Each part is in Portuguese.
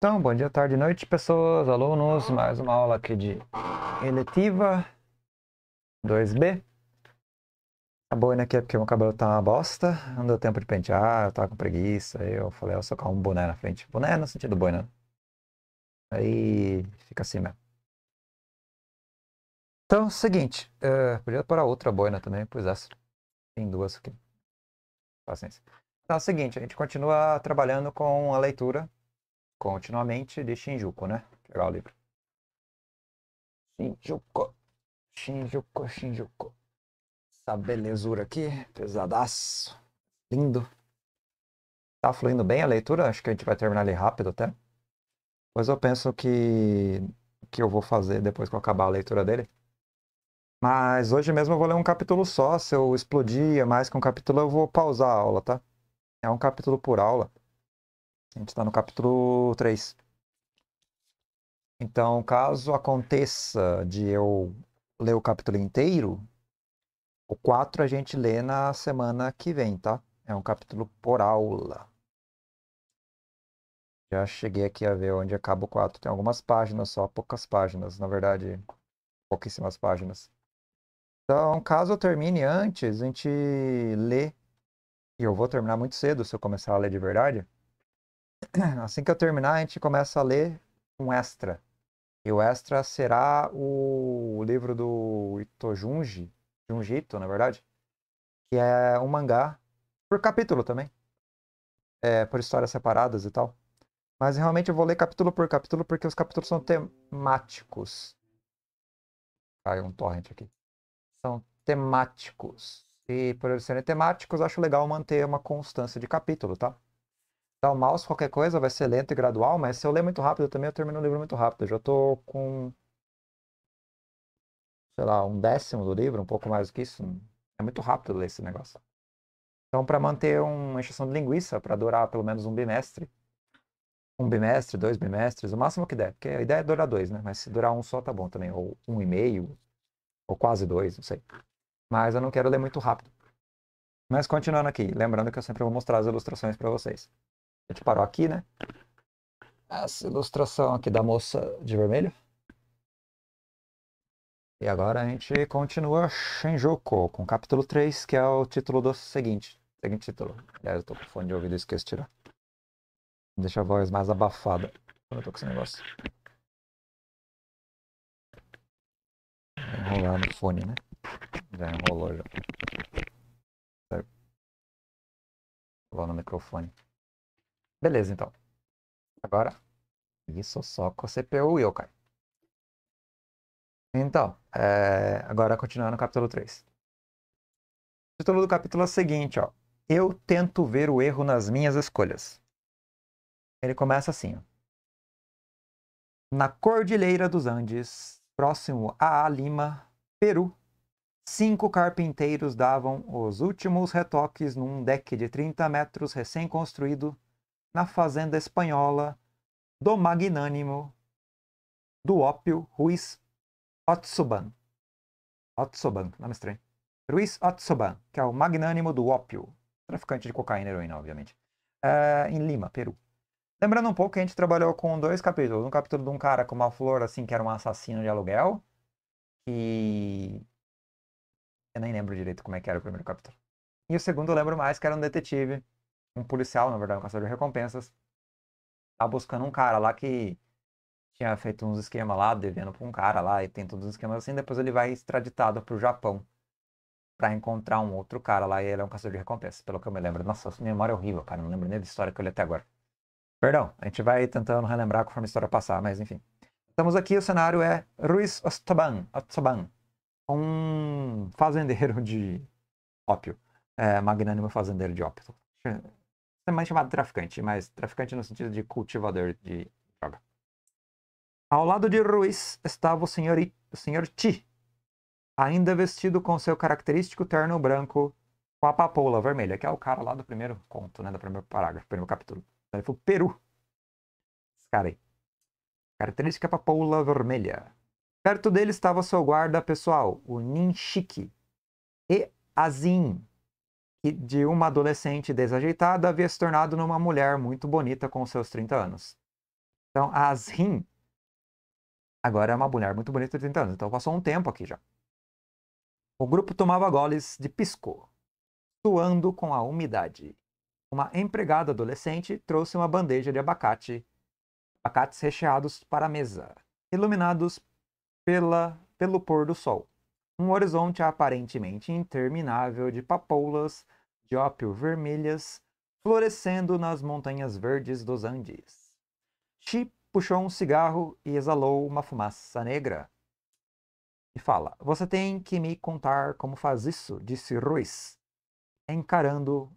Então, bom dia, tarde, noite, pessoas, alunos. Mais uma aula aqui de eletiva 2B. A boina aqui é porque meu cabelo tá uma bosta. Não deu tempo de pentear, eu tava com preguiça. Aí eu falei, eu socar um boné na frente. Boné no sentido boina. Né? Aí fica assim mesmo. Então, seguinte. Uh, podia para outra boina também, pois essa. Tem duas aqui. Paciência. Então, é o seguinte, a gente continua trabalhando com a leitura continuamente de Shinjuku, né? Pegar é o livro. Shinjuku. Shinjuku, Shinjuku. Essa belezura aqui, pesadaço. Lindo. Tá fluindo bem a leitura, acho que a gente vai terminar ali rápido até. Pois eu penso que que eu vou fazer depois que eu acabar a leitura dele. Mas hoje mesmo eu vou ler um capítulo só. Se eu explodir mais que um capítulo, eu vou pausar a aula, tá? É um capítulo por aula. A gente está no capítulo 3. Então, caso aconteça de eu ler o capítulo inteiro, o 4 a gente lê na semana que vem, tá? É um capítulo por aula. Já cheguei aqui a ver onde acaba o 4. Tem algumas páginas só, poucas páginas, na verdade, pouquíssimas páginas. Então, caso eu termine antes, a gente lê. E eu vou terminar muito cedo se eu começar a ler de verdade. assim que eu terminar, a gente começa a ler um extra. E o extra será o livro do Itojunji, Junjito, na verdade, que é um mangá por capítulo também. É, por histórias separadas e tal. Mas realmente eu vou ler capítulo por capítulo porque os capítulos são temáticos. Caiu um torrent aqui. São temáticos. E por eles serem temáticos, acho legal manter uma constância de capítulo, tá? tal. Tá mouse, qualquer coisa, vai ser lento e gradual, mas se eu ler muito rápido também, eu termino o livro muito rápido. Eu já tô com, sei lá, um décimo do livro, um pouco mais do que isso. É muito rápido ler esse negócio. Então, para manter uma encheção de linguiça, para durar pelo menos um bimestre, um bimestre, dois bimestres, o máximo que der, porque a ideia é durar dois, né? Mas se durar um só, tá bom também, ou um e meio, ou quase dois, não sei. Mas eu não quero ler muito rápido. Mas continuando aqui, lembrando que eu sempre vou mostrar as ilustrações para vocês a gente parou aqui, né? Essa ilustração aqui da moça de vermelho. E agora a gente continua Shenjoko com o capítulo 3, que é o título do seguinte. Seguinte título. Aliás, eu tô com fone de ouvido e esqueci de tirar. Deixa a voz mais abafada quando eu tô com esse negócio. Vai enrolar no fone, né? Já enrolou já. Vou no microfone. Beleza, então. Agora, isso só com a CPU e eu caio. Então, é... agora continuando no capítulo 3. O título do capítulo é o seguinte, ó. Eu tento ver o erro nas minhas escolhas. Ele começa assim, ó. Na Cordilheira dos Andes, próximo a Lima, Peru, cinco carpinteiros davam os últimos retoques num deck de 30 metros recém-construído na fazenda espanhola do magnânimo do ópio Ruiz Otsuban. Otsuban, nome estranho. Ruiz Otsuban, que é o magnânimo do ópio, traficante de cocaína e heroína, obviamente, é, em Lima, Peru. Lembrando um pouco que a gente trabalhou com dois capítulos. Um capítulo de um cara com uma flor, assim, que era um assassino de aluguel. E. Eu nem lembro direito como é que era o primeiro capítulo. E o segundo eu lembro mais, que era um detetive um policial, na verdade, um caçador de recompensas, tá buscando um cara lá que tinha feito uns esquemas lá, devendo pra um cara lá, e tem todos os esquemas assim, depois ele vai extraditado pro Japão para encontrar um outro cara lá, e ele é um caçador de recompensas, pelo que eu me lembro. Nossa, minha memória é horrível, cara, não lembro nem da história que eu li até agora. Perdão, a gente vai tentando relembrar conforme a história passar, mas enfim. Estamos aqui, o cenário é Ruiz Ostoban, Ostoban um fazendeiro de ópio, é, magnânimo fazendeiro de ópio. É mais chamado traficante, mas traficante no sentido de cultivador de droga. Ao lado de Ruiz estava o senhor, I, o senhor Ti, ainda vestido com seu característico terno branco com a papoula vermelha, que é o cara lá do primeiro conto, né? Do primeiro parágrafo, primeiro capítulo. Ele foi Peru. Esse cara aí. Característica papoula vermelha. Perto dele estava seu guarda pessoal, o Ninshiki. E Azin, de uma adolescente desajeitada havia se tornado numa mulher muito bonita com seus 30 anos. Então, a Asrin agora é uma mulher muito bonita de 30 anos, então passou um tempo aqui já. O grupo tomava goles de pisco, suando com a umidade. Uma empregada adolescente trouxe uma bandeja de abacate, abacates recheados para a mesa, iluminados pela, pelo pôr do sol um horizonte aparentemente interminável de papoulas de ópio vermelhas florescendo nas montanhas verdes dos Andes. Chi puxou um cigarro e exalou uma fumaça negra. E fala: Você tem que me contar como faz isso, disse Ruiz, encarando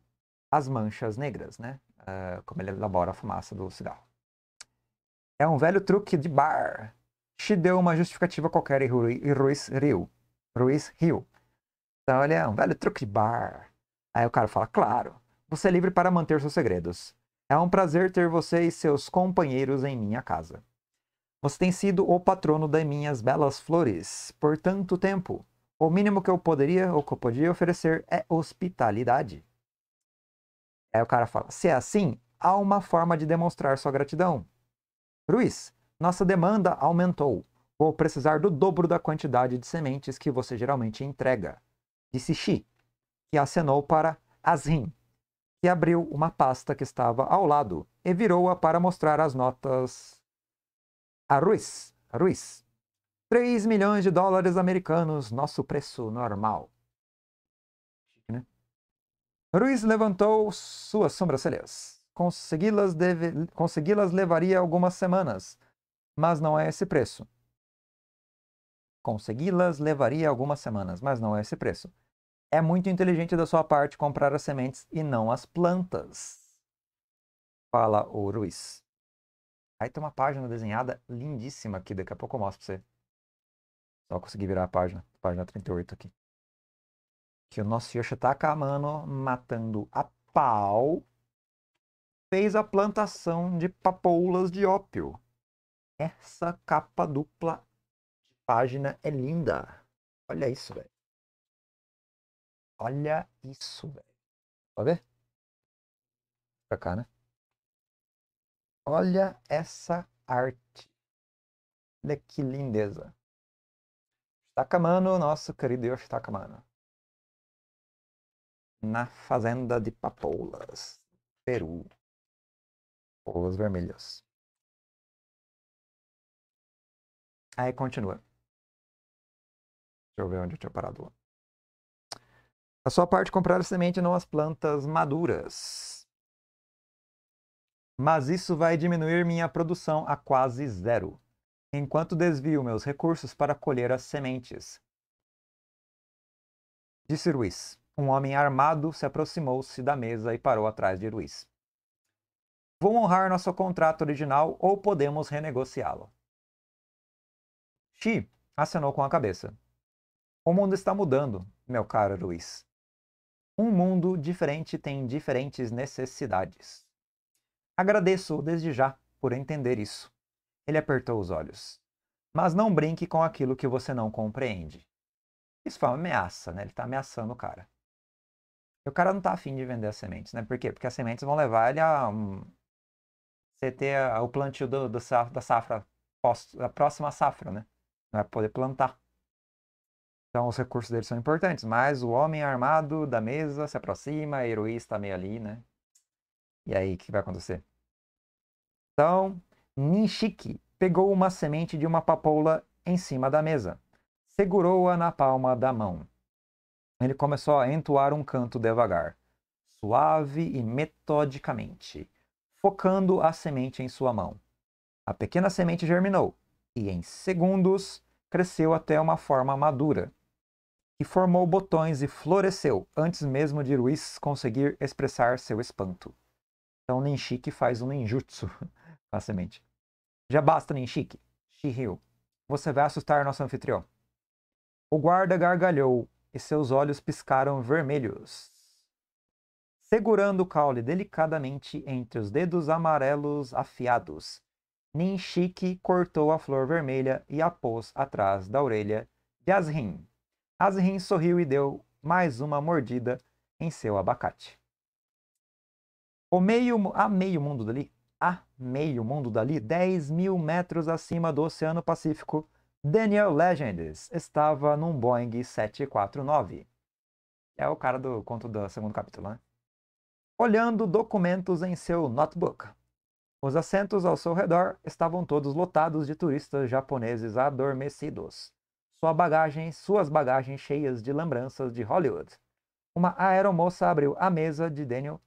as manchas negras, né? Uh, como ele elabora a fumaça do cigarro. É um velho truque de bar. Chi deu uma justificativa qualquer e Ruiz riu. Ruiz riu. Então ele é um velho truque de bar. Aí o cara fala, claro, você é livre para manter seus segredos. É um prazer ter você e seus companheiros em minha casa. Você tem sido o patrono das minhas belas flores por tanto tempo. O mínimo que eu poderia ou que eu podia oferecer é hospitalidade. Aí o cara fala: se é assim, há uma forma de demonstrar sua gratidão. Ruiz, nossa demanda aumentou vou precisar do dobro da quantidade de sementes que você geralmente entrega. Disse Xi, que acenou para Azim, que abriu uma pasta que estava ao lado e virou-a para mostrar as notas a Ruiz. A Ruiz. 3 milhões de dólares americanos, nosso preço normal. Né? Ruiz levantou suas sobrancelhas. Consegui-las Consegui levaria algumas semanas, mas não é esse preço. Consegui-las levaria algumas semanas, mas não é esse preço. É muito inteligente da sua parte comprar as sementes e não as plantas. Fala o Ruiz. Aí tem uma página desenhada lindíssima aqui daqui a pouco eu mostro pra você. Só consegui virar a página, página 38 aqui. Que o nosso Yoshitaka tá Amano, matando a pau, fez a plantação de papoulas de ópio. Essa capa dupla página é linda. Olha isso, velho. Olha isso, velho. Pode ver? Pra cá, né? Olha essa arte. Olha que lindeza. Takamano, nosso querido Yoshitaka Mano. Na fazenda de Papoulas, Peru. Papoulas vermelhas. Aí continua. Deixa eu ver onde eu tinha parado A sua parte comprar semente não as plantas maduras. Mas isso vai diminuir minha produção a quase zero, enquanto desvio meus recursos para colher as sementes. Disse Ruiz. Um homem armado se aproximou-se da mesa e parou atrás de Ruiz. Vou honrar nosso contrato original ou podemos renegociá-lo. Xi acenou com a cabeça. O mundo está mudando, meu caro Luiz. Um mundo diferente tem diferentes necessidades. Agradeço desde já por entender isso. Ele apertou os olhos. Mas não brinque com aquilo que você não compreende. Isso foi uma ameaça, né? Ele está ameaçando o cara. E o cara não está afim de vender as sementes, né? Por quê? Porque as sementes vão levar ele a um... você ter o plantio do, do, da safra, da próxima safra, né? Não vai poder plantar. Então os recursos dele são importantes, mas o homem armado da mesa se aproxima, a heroína está meio ali, né? E aí, o que vai acontecer? Então, Ninshiki pegou uma semente de uma papoula em cima da mesa, segurou-a na palma da mão. Ele começou a entoar um canto devagar, suave e metodicamente, focando a semente em sua mão. A pequena semente germinou e, em segundos, cresceu até uma forma madura e formou botões e floresceu, antes mesmo de Ruiz conseguir expressar seu espanto. Então Ninshiki faz um ninjutsu com a semente. Já basta, Ninshiki. Shihio, você vai assustar nosso anfitrião. O guarda gargalhou e seus olhos piscaram vermelhos. Segurando o caule delicadamente entre os dedos amarelos afiados, Ninshiki cortou a flor vermelha e a pôs atrás da orelha de Azrin. Azrin sorriu e deu mais uma mordida em seu abacate. O meio, a meio mundo dali, a meio mundo dali, 10 mil metros acima do Oceano Pacífico, Daniel Legends estava num Boeing 749. É o cara do conto do segundo capítulo, né? Olhando documentos em seu notebook. Os assentos ao seu redor estavam todos lotados de turistas japoneses adormecidos sua bagagem, suas bagagens cheias de lembranças de Hollywood. Uma aeromoça abriu a mesa de Daniel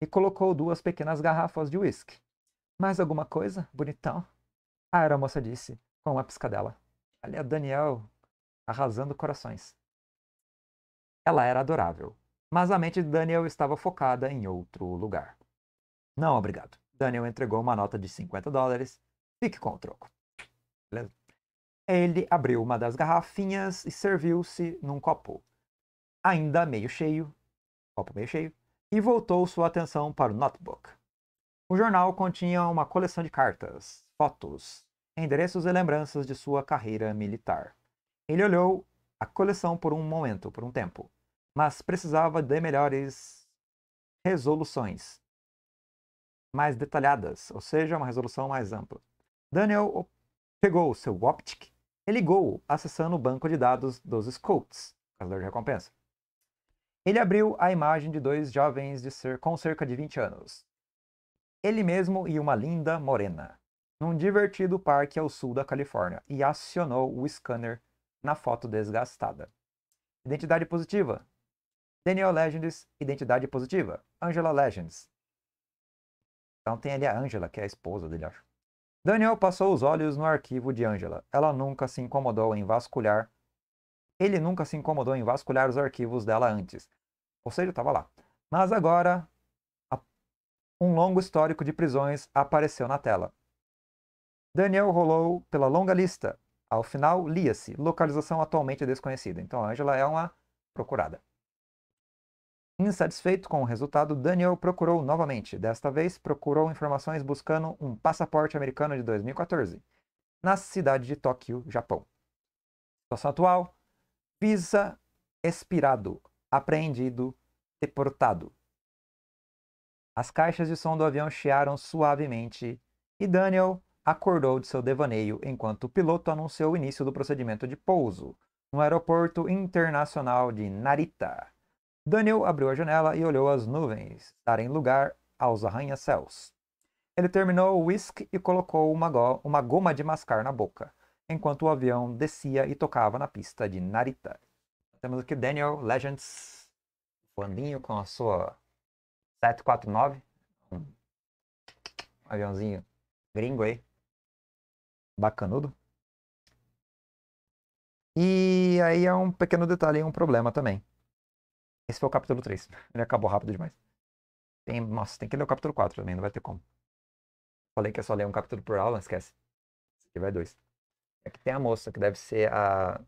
e colocou duas pequenas garrafas de uísque. Mais alguma coisa, bonitão? A aeromoça disse, com uma piscadela. Olha Daniel arrasando corações. Ela era adorável, mas a mente de Daniel estava focada em outro lugar. Não, obrigado. Daniel entregou uma nota de 50 dólares. Fique com o troco. Beleza? Ele abriu uma das garrafinhas e serviu-se num copo, ainda meio cheio, copo meio cheio, e voltou sua atenção para o notebook. O jornal continha uma coleção de cartas, fotos, endereços e lembranças de sua carreira militar. Ele olhou a coleção por um momento, por um tempo, mas precisava de melhores resoluções mais detalhadas, ou seja, uma resolução mais ampla. Daniel pegou seu Optic ele ligou, acessando o banco de dados dos Scouts, caçador de recompensa. Ele abriu a imagem de dois jovens de ser, com cerca de 20 anos. Ele mesmo e uma linda morena, num divertido parque ao sul da Califórnia, e acionou o scanner na foto desgastada. Identidade positiva. Daniel Legends, identidade positiva. Angela Legends. Então tem ali a Angela, que é a esposa dele, acho. Daniel passou os olhos no arquivo de Angela. Ela nunca se incomodou em vasculhar. Ele nunca se incomodou em vasculhar os arquivos dela antes. Ou seja, estava lá. Mas agora, um longo histórico de prisões apareceu na tela. Daniel rolou pela longa lista. Ao final, lia-se: localização atualmente desconhecida. Então, Angela é uma procurada. Insatisfeito com o resultado, Daniel procurou novamente. Desta vez, procurou informações buscando um passaporte americano de 2014, na cidade de Tóquio, Japão. Situação atual: Visa expirado, apreendido, deportado. As caixas de som do avião chiaram suavemente e Daniel acordou de seu devaneio enquanto o piloto anunciou o início do procedimento de pouso no aeroporto internacional de Narita. Daniel abriu a janela e olhou as nuvens darem lugar aos arranha-céus. Ele terminou o whisky e colocou uma, go uma goma de mascar na boca, enquanto o avião descia e tocava na pista de Narita. Temos aqui Daniel Legends, voandinho com a sua 749, um aviãozinho gringo aí, bacanudo. E aí é um pequeno detalhe, um problema também. Esse foi o capítulo 3. Ele acabou rápido demais. Tem, nossa, tem que ler o capítulo 4 também, não vai ter como. Falei que é só ler um capítulo por aula, esquece. Esse aqui vai dois. Aqui é tem a moça, que deve ser a.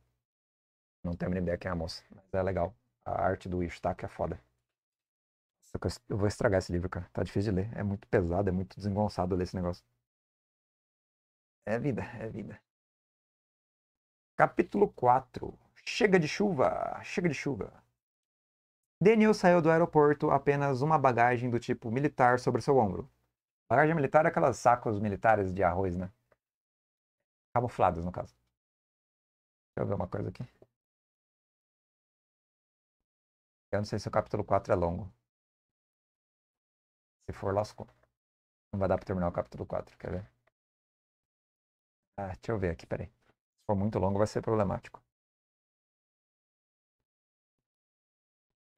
Não tenho a mínima ideia quem é a moça, mas é legal. A arte do que é foda. Eu vou estragar esse livro, cara. Tá difícil de ler. É muito pesado, é muito desengonçado ler esse negócio. É vida, é vida. Capítulo 4. Chega de chuva, chega de chuva. Daniel saiu do aeroporto apenas uma bagagem do tipo militar sobre seu ombro. Bagagem militar é aquelas sacos militares de arroz, né? Camufladas, no caso. Deixa eu ver uma coisa aqui. Eu não sei se o capítulo 4 é longo. Se for, lascou. Não vai dar pra terminar o capítulo 4, quer ver? Ah, deixa eu ver aqui, peraí. Se for muito longo, vai ser problemático.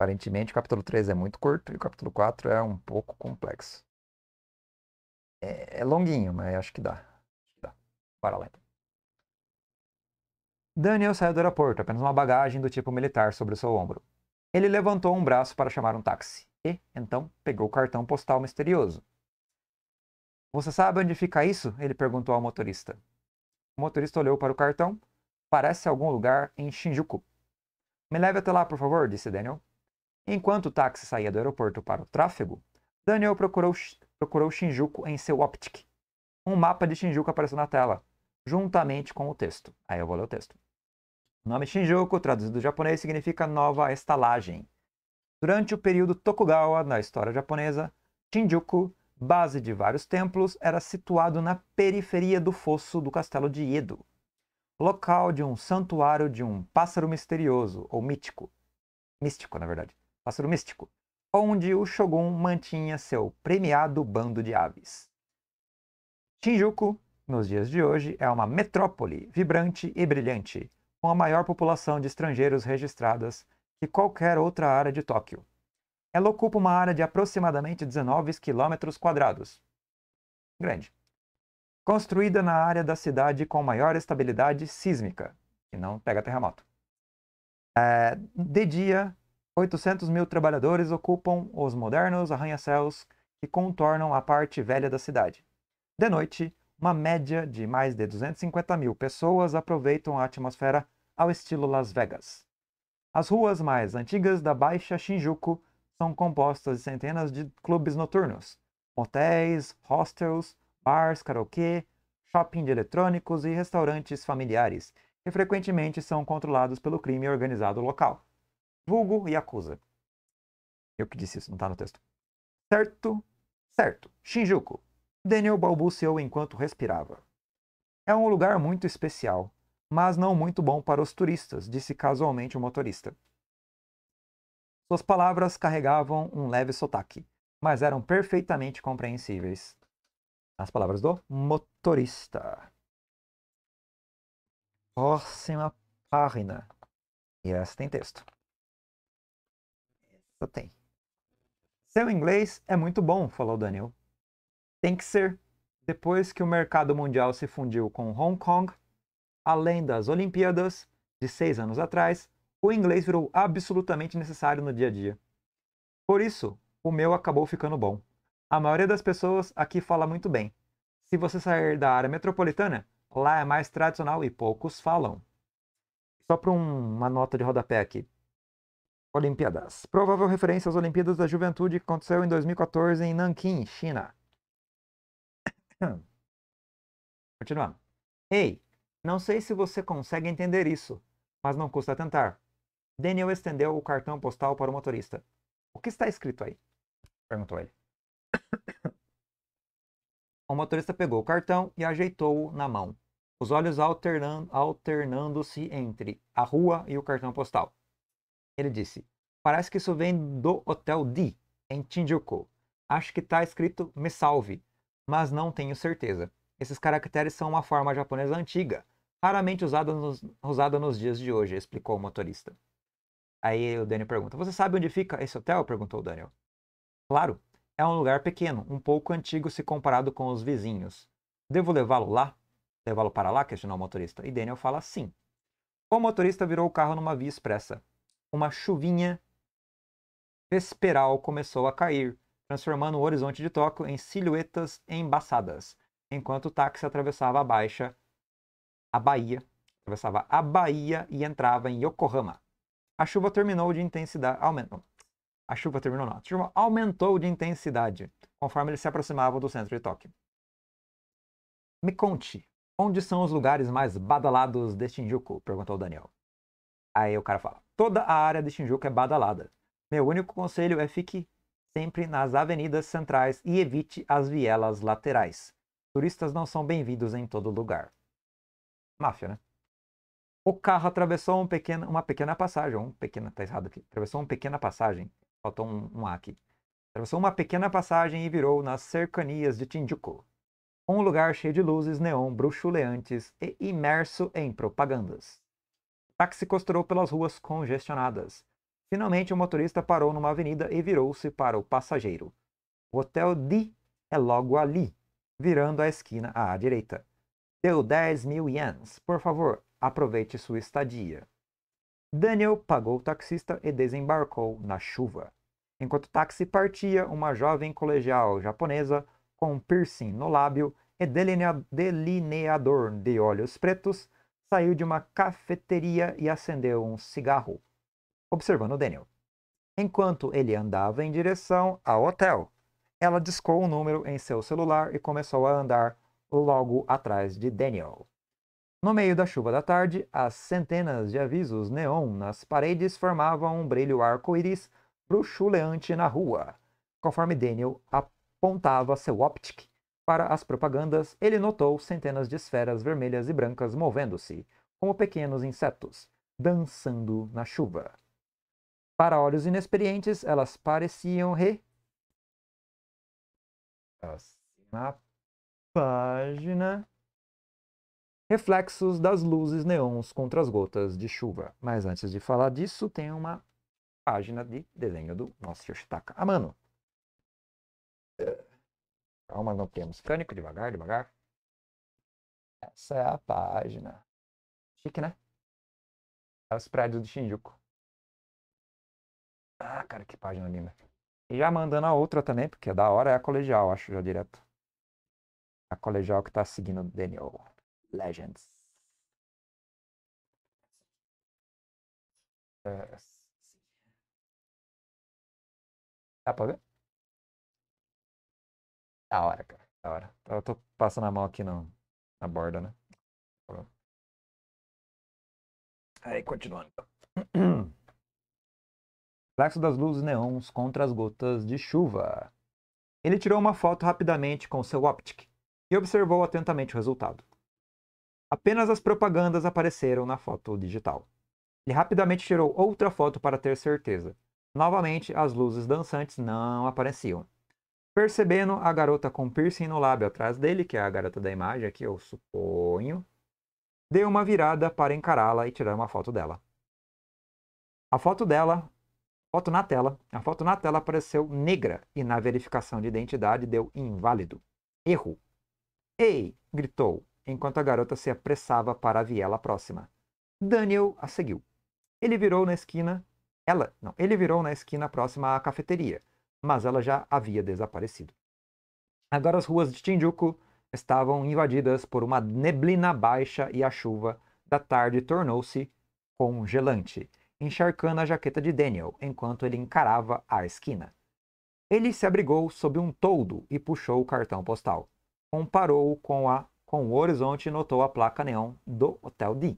Aparentemente, o capítulo 3 é muito curto e o capítulo 4 é um pouco complexo. É, é longuinho, mas acho que dá. Acho que dá. Bora lá. Então. Daniel saiu do aeroporto, apenas uma bagagem do tipo militar sobre o seu ombro. Ele levantou um braço para chamar um táxi e, então, pegou o cartão postal misterioso. Você sabe onde fica isso? Ele perguntou ao motorista. O motorista olhou para o cartão. Parece algum lugar em Shinjuku. Me leve até lá, por favor, disse Daniel. Enquanto o táxi saía do aeroporto para o tráfego, Daniel procurou, procurou Shinjuku em seu Optic. Um mapa de Shinjuku apareceu na tela, juntamente com o texto. Aí eu vou ler o texto. O nome Shinjuku, traduzido do japonês, significa nova estalagem. Durante o período Tokugawa na história japonesa, Shinjuku, base de vários templos, era situado na periferia do fosso do castelo de Edo, local de um santuário de um pássaro misterioso, ou mítico. Místico, na verdade pássaro místico, onde o Shogun mantinha seu premiado bando de aves. Shinjuku, nos dias de hoje, é uma metrópole vibrante e brilhante, com a maior população de estrangeiros registradas que qualquer outra área de Tóquio. Ela ocupa uma área de aproximadamente 19 km quadrados. Grande. Construída na área da cidade com maior estabilidade sísmica, que não pega terremoto. É, de dia, 800 mil trabalhadores ocupam os modernos arranha-céus que contornam a parte velha da cidade. De noite, uma média de mais de 250 mil pessoas aproveitam a atmosfera ao estilo Las Vegas. As ruas mais antigas da Baixa Shinjuku são compostas de centenas de clubes noturnos, motéis, hostels, bars, karaokê, shopping de eletrônicos e restaurantes familiares, que frequentemente são controlados pelo crime organizado local vulgo Yakuza. Eu que disse isso, não está no texto. Certo? Certo. Shinjuku. Daniel balbuciou enquanto respirava. É um lugar muito especial, mas não muito bom para os turistas, disse casualmente o motorista. Suas palavras carregavam um leve sotaque, mas eram perfeitamente compreensíveis. As palavras do motorista. Próxima página. E essa tem texto. Só tem. Seu inglês é muito bom, falou Daniel. Tem que ser. Depois que o mercado mundial se fundiu com Hong Kong, além das Olimpíadas de seis anos atrás, o inglês virou absolutamente necessário no dia a dia. Por isso, o meu acabou ficando bom. A maioria das pessoas aqui fala muito bem. Se você sair da área metropolitana, lá é mais tradicional e poucos falam. Só para um, uma nota de rodapé aqui. Olimpíadas. Provável referência às Olimpíadas da Juventude que aconteceu em 2014 em Nanquim, China. Continuando. Ei, não sei se você consegue entender isso, mas não custa tentar. Daniel estendeu o cartão postal para o motorista. O que está escrito aí? perguntou ele. O motorista pegou o cartão e ajeitou-o na mão, os olhos alternando-se entre a rua e o cartão postal. Ele disse: Parece que isso vem do Hotel D, em Shinjuku. Acho que está escrito Me Salve, mas não tenho certeza. Esses caracteres são uma forma japonesa antiga, raramente usada nos, usada nos dias de hoje, explicou o motorista. Aí o Daniel pergunta: Você sabe onde fica esse hotel? perguntou o Daniel. Claro, é um lugar pequeno, um pouco antigo se comparado com os vizinhos. Devo levá-lo lá? Levá-lo para lá? questionou o motorista. E Daniel fala sim. O motorista virou o carro numa via expressa uma chuvinha vesperal começou a cair, transformando o horizonte de Tóquio em silhuetas embaçadas, enquanto o táxi atravessava a baixa, a Bahia, atravessava a Bahia e entrava em Yokohama. A chuva terminou de intensidade, aumentou. A chuva terminou não, a chuva aumentou de intensidade conforme ele se aproximava do centro de Tóquio. Me conte, onde são os lugares mais badalados de Shinjuku? perguntou Daniel. Aí o cara fala: Toda a área de Shinjuku é badalada. Meu único conselho é fique sempre nas avenidas centrais e evite as vielas laterais. Turistas não são bem-vindos em todo lugar. Máfia, né? O carro atravessou um pequeno, uma pequena passagem. Um pequena, tá errado aqui. Atravessou uma pequena passagem. Faltou um, um A aqui. Atravessou uma pequena passagem e virou nas cercanias de Shinjuku. Um lugar cheio de luzes neon bruxuleantes e imerso em propagandas táxi costurou pelas ruas congestionadas. Finalmente, o motorista parou numa avenida e virou-se para o passageiro. O hotel Di é logo ali, virando a esquina à direita. Deu 10 mil ienes. Por favor, aproveite sua estadia. Daniel pagou o taxista e desembarcou na chuva. Enquanto o táxi partia, uma jovem colegial japonesa com um piercing no lábio e delineador de olhos pretos saiu de uma cafeteria e acendeu um cigarro, observando Daniel. Enquanto ele andava em direção ao hotel, ela discou o um número em seu celular e começou a andar logo atrás de Daniel. No meio da chuva da tarde, as centenas de avisos neon nas paredes formavam um brilho arco-íris bruxuleante na rua, conforme Daniel apontava seu optic para as propagandas, ele notou centenas de esferas vermelhas e brancas movendo-se, como pequenos insetos, dançando na chuva. Para olhos inexperientes, elas pareciam re. Assim, na página. Reflexos das luzes neons contra as gotas de chuva. Mas antes de falar disso, tem uma página de desenho do nosso Yoshitaka Amano. Uh. Calma, não temos cânico, devagar, devagar. Essa é a página. Chique, né? É os prédios de Shinjuku. Ah, cara, que página linda. E já mandando a outra também, porque é da hora, é a colegial, acho, já direto. A colegial que tá seguindo o Daniel Legends. É, Dá pra ver? Da hora, cara. Da hora. Então, eu tô passando a mão aqui no, na borda, né? Aí, continuando. Reflexo das luzes neons contra as gotas de chuva. Ele tirou uma foto rapidamente com seu optic e observou atentamente o resultado. Apenas as propagandas apareceram na foto digital. Ele rapidamente tirou outra foto para ter certeza. Novamente, as luzes dançantes não apareciam. Percebendo a garota com piercing no lábio atrás dele, que é a garota da imagem aqui, eu suponho, deu uma virada para encará-la e tirar uma foto dela. A foto dela, foto na tela, a foto na tela apareceu negra e na verificação de identidade deu inválido. Erro. Ei! gritou, enquanto a garota se apressava para a viela próxima. Daniel a seguiu. Ele virou na esquina. Ela, não, ele virou na esquina próxima à cafeteria mas ela já havia desaparecido. Agora as ruas de Shinjuku estavam invadidas por uma neblina baixa e a chuva da tarde tornou-se congelante, encharcando a jaqueta de Daniel enquanto ele encarava a esquina. Ele se abrigou sob um toldo e puxou o cartão postal. Comparou-o com, com o horizonte e notou a placa neon do Hotel D,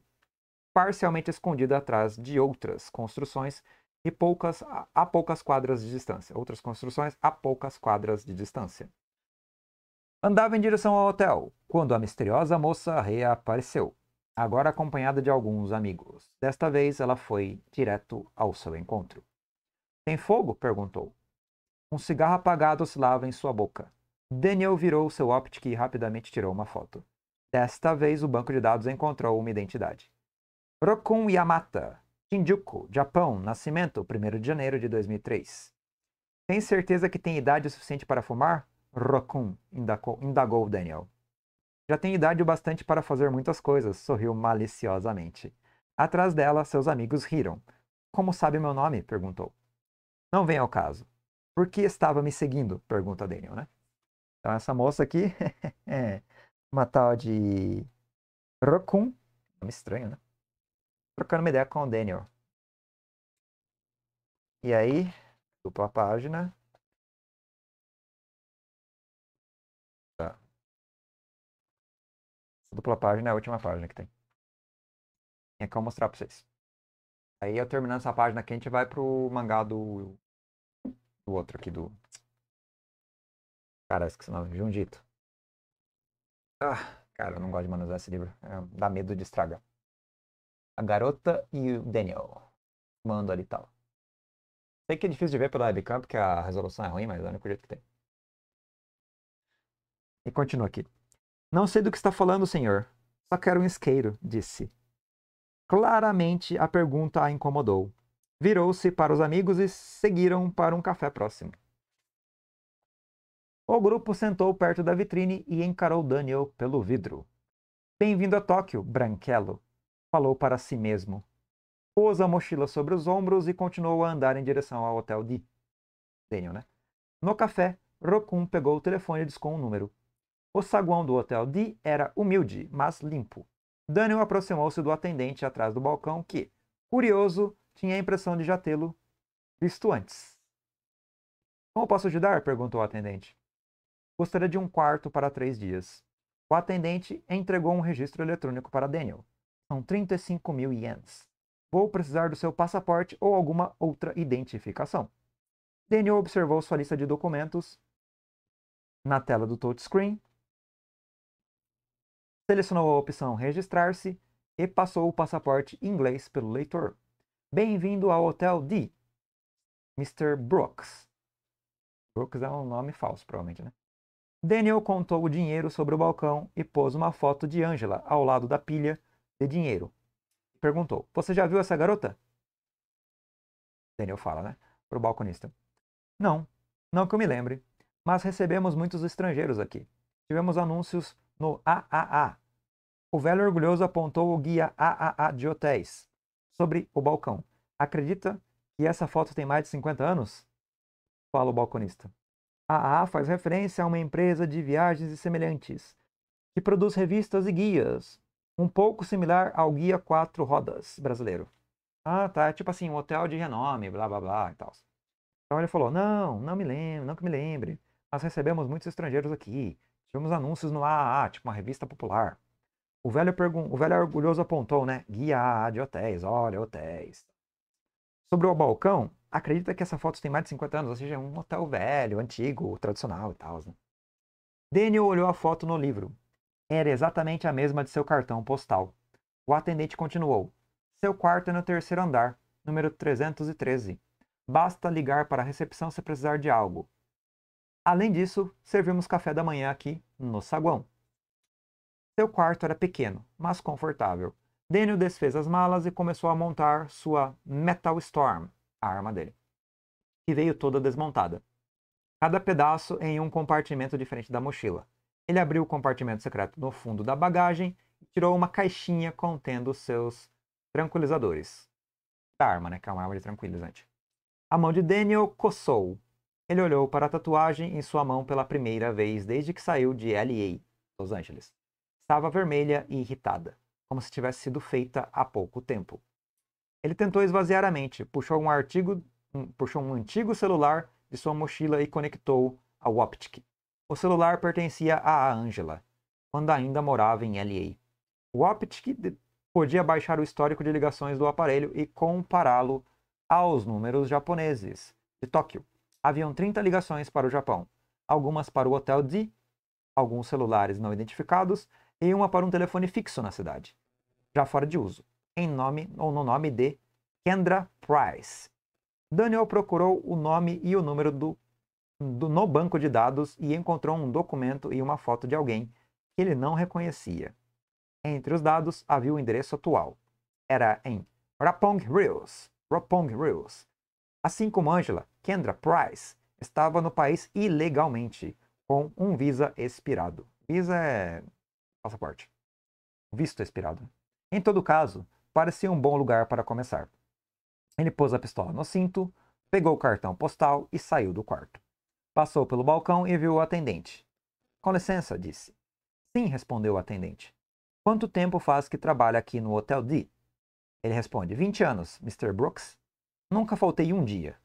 parcialmente escondida atrás de outras construções e poucas, a poucas quadras de distância. Outras construções a poucas quadras de distância. Andava em direção ao hotel, quando a misteriosa moça reapareceu, agora acompanhada de alguns amigos. Desta vez ela foi direto ao seu encontro. Tem fogo? perguntou. Um cigarro apagado oscilava em sua boca. Daniel virou seu óptico e rapidamente tirou uma foto. Desta vez o banco de dados encontrou uma identidade. Rokun Yamata, Shinjuku, Japão, nascimento 1 de janeiro de 2003. Tem certeza que tem idade suficiente para fumar? Rokun, indagou, indagou Daniel. Já tem idade o bastante para fazer muitas coisas, sorriu maliciosamente. Atrás dela, seus amigos riram. Como sabe meu nome? perguntou. Não vem ao caso. Por que estava me seguindo? pergunta Daniel, né? Então essa moça aqui é uma tal de Rokun. Nome estranho, né? trocando uma ideia com o Daniel. E aí, dupla página. Tá. Essa dupla página é a última página que tem. É eu vou mostrar pra vocês. Aí eu terminando essa página aqui, a gente vai pro mangá do. Do outro aqui do. Cara, esqueci o nome. Jundito. Ah, cara, eu não gosto de manusear esse livro. É, dá medo de estragar a garota e o Daniel. Mando ali e tal. Sei que é difícil de ver pela webcam, porque a resolução é ruim, mas é o único jeito que tem. E continua aqui. Não sei do que está falando, senhor. Só quero um isqueiro, disse. Claramente a pergunta a incomodou. Virou-se para os amigos e seguiram para um café próximo. O grupo sentou perto da vitrine e encarou Daniel pelo vidro. Bem-vindo a Tóquio, Branquelo, falou para si mesmo. Pôs a mochila sobre os ombros e continuou a andar em direção ao hotel de Daniel, né? No café, Rokun pegou o telefone e discou um número. O saguão do hotel D era humilde, mas limpo. Daniel aproximou-se do atendente atrás do balcão que, curioso, tinha a impressão de já tê-lo visto antes. Como posso ajudar? perguntou o atendente. Gostaria de um quarto para três dias. O atendente entregou um registro eletrônico para Daniel. São 35 mil ienes. Vou precisar do seu passaporte ou alguma outra identificação. Daniel observou sua lista de documentos na tela do touchscreen, selecionou a opção Registrar-se e passou o passaporte inglês pelo leitor. Bem-vindo ao Hotel D, Mr. Brooks. Brooks é um nome falso, provavelmente, né? Daniel contou o dinheiro sobre o balcão e pôs uma foto de Angela ao lado da pilha de dinheiro. Perguntou: Você já viu essa garota? Daniel fala, né? Para o balconista. Não, não que eu me lembre. Mas recebemos muitos estrangeiros aqui. Tivemos anúncios no AAA. O velho orgulhoso apontou o guia AAA de hotéis sobre o balcão. Acredita que essa foto tem mais de 50 anos? Fala o balconista. AAA faz referência a uma empresa de viagens e semelhantes, que produz revistas e guias um pouco similar ao Guia Quatro Rodas brasileiro. Ah, tá, é tipo assim, um hotel de renome, blá blá blá e tal. Então ele falou: Não, não me lembro, não que me lembre. Nós recebemos muitos estrangeiros aqui. Tivemos anúncios no AAA, tipo uma revista popular. O velho, pergun o velho orgulhoso apontou, né? Guia de hotéis, olha, hotéis. Sobre o balcão, acredita que essa foto tem mais de 50 anos, ou seja, é um hotel velho, antigo, tradicional e tal. Né? Daniel olhou a foto no livro era exatamente a mesma de seu cartão postal. O atendente continuou: Seu quarto é no terceiro andar, número 313. Basta ligar para a recepção se precisar de algo. Além disso, servimos café da manhã aqui, no saguão. Seu quarto era pequeno, mas confortável. Daniel desfez as malas e começou a montar sua Metal Storm, a arma dele, que veio toda desmontada. Cada pedaço em um compartimento diferente da mochila. Ele abriu o compartimento secreto no fundo da bagagem e tirou uma caixinha contendo os seus tranquilizadores. Da arma, né? Que é uma arma de tranquilizante. A mão de Daniel coçou. Ele olhou para a tatuagem em sua mão pela primeira vez desde que saiu de LA, Los Angeles. Estava vermelha e irritada, como se tivesse sido feita há pouco tempo. Ele tentou esvaziar a mente, puxou um, artigo, um, puxou um antigo celular de sua mochila e conectou ao Optic. O celular pertencia a Angela, quando ainda morava em LA. O Optic podia baixar o histórico de ligações do aparelho e compará-lo aos números japoneses de Tóquio. Haviam 30 ligações para o Japão, algumas para o Hotel D, alguns celulares não identificados e uma para um telefone fixo na cidade, já fora de uso, em nome ou no nome de Kendra Price. Daniel procurou o nome e o número do do, no banco de dados e encontrou um documento e uma foto de alguém que ele não reconhecia. Entre os dados havia o endereço atual. Era em Rapong Reels, Rapong Reels. Assim como Angela, Kendra Price estava no país ilegalmente, com um visa expirado. Visa é passaporte. Visto expirado. Em todo caso, parecia um bom lugar para começar. Ele pôs a pistola no cinto, pegou o cartão postal e saiu do quarto. Passou pelo balcão e viu o atendente. Com licença, disse. Sim, respondeu o atendente. Quanto tempo faz que trabalha aqui no Hotel D? Ele responde: 20 anos, Mr. Brooks. Nunca faltei um dia.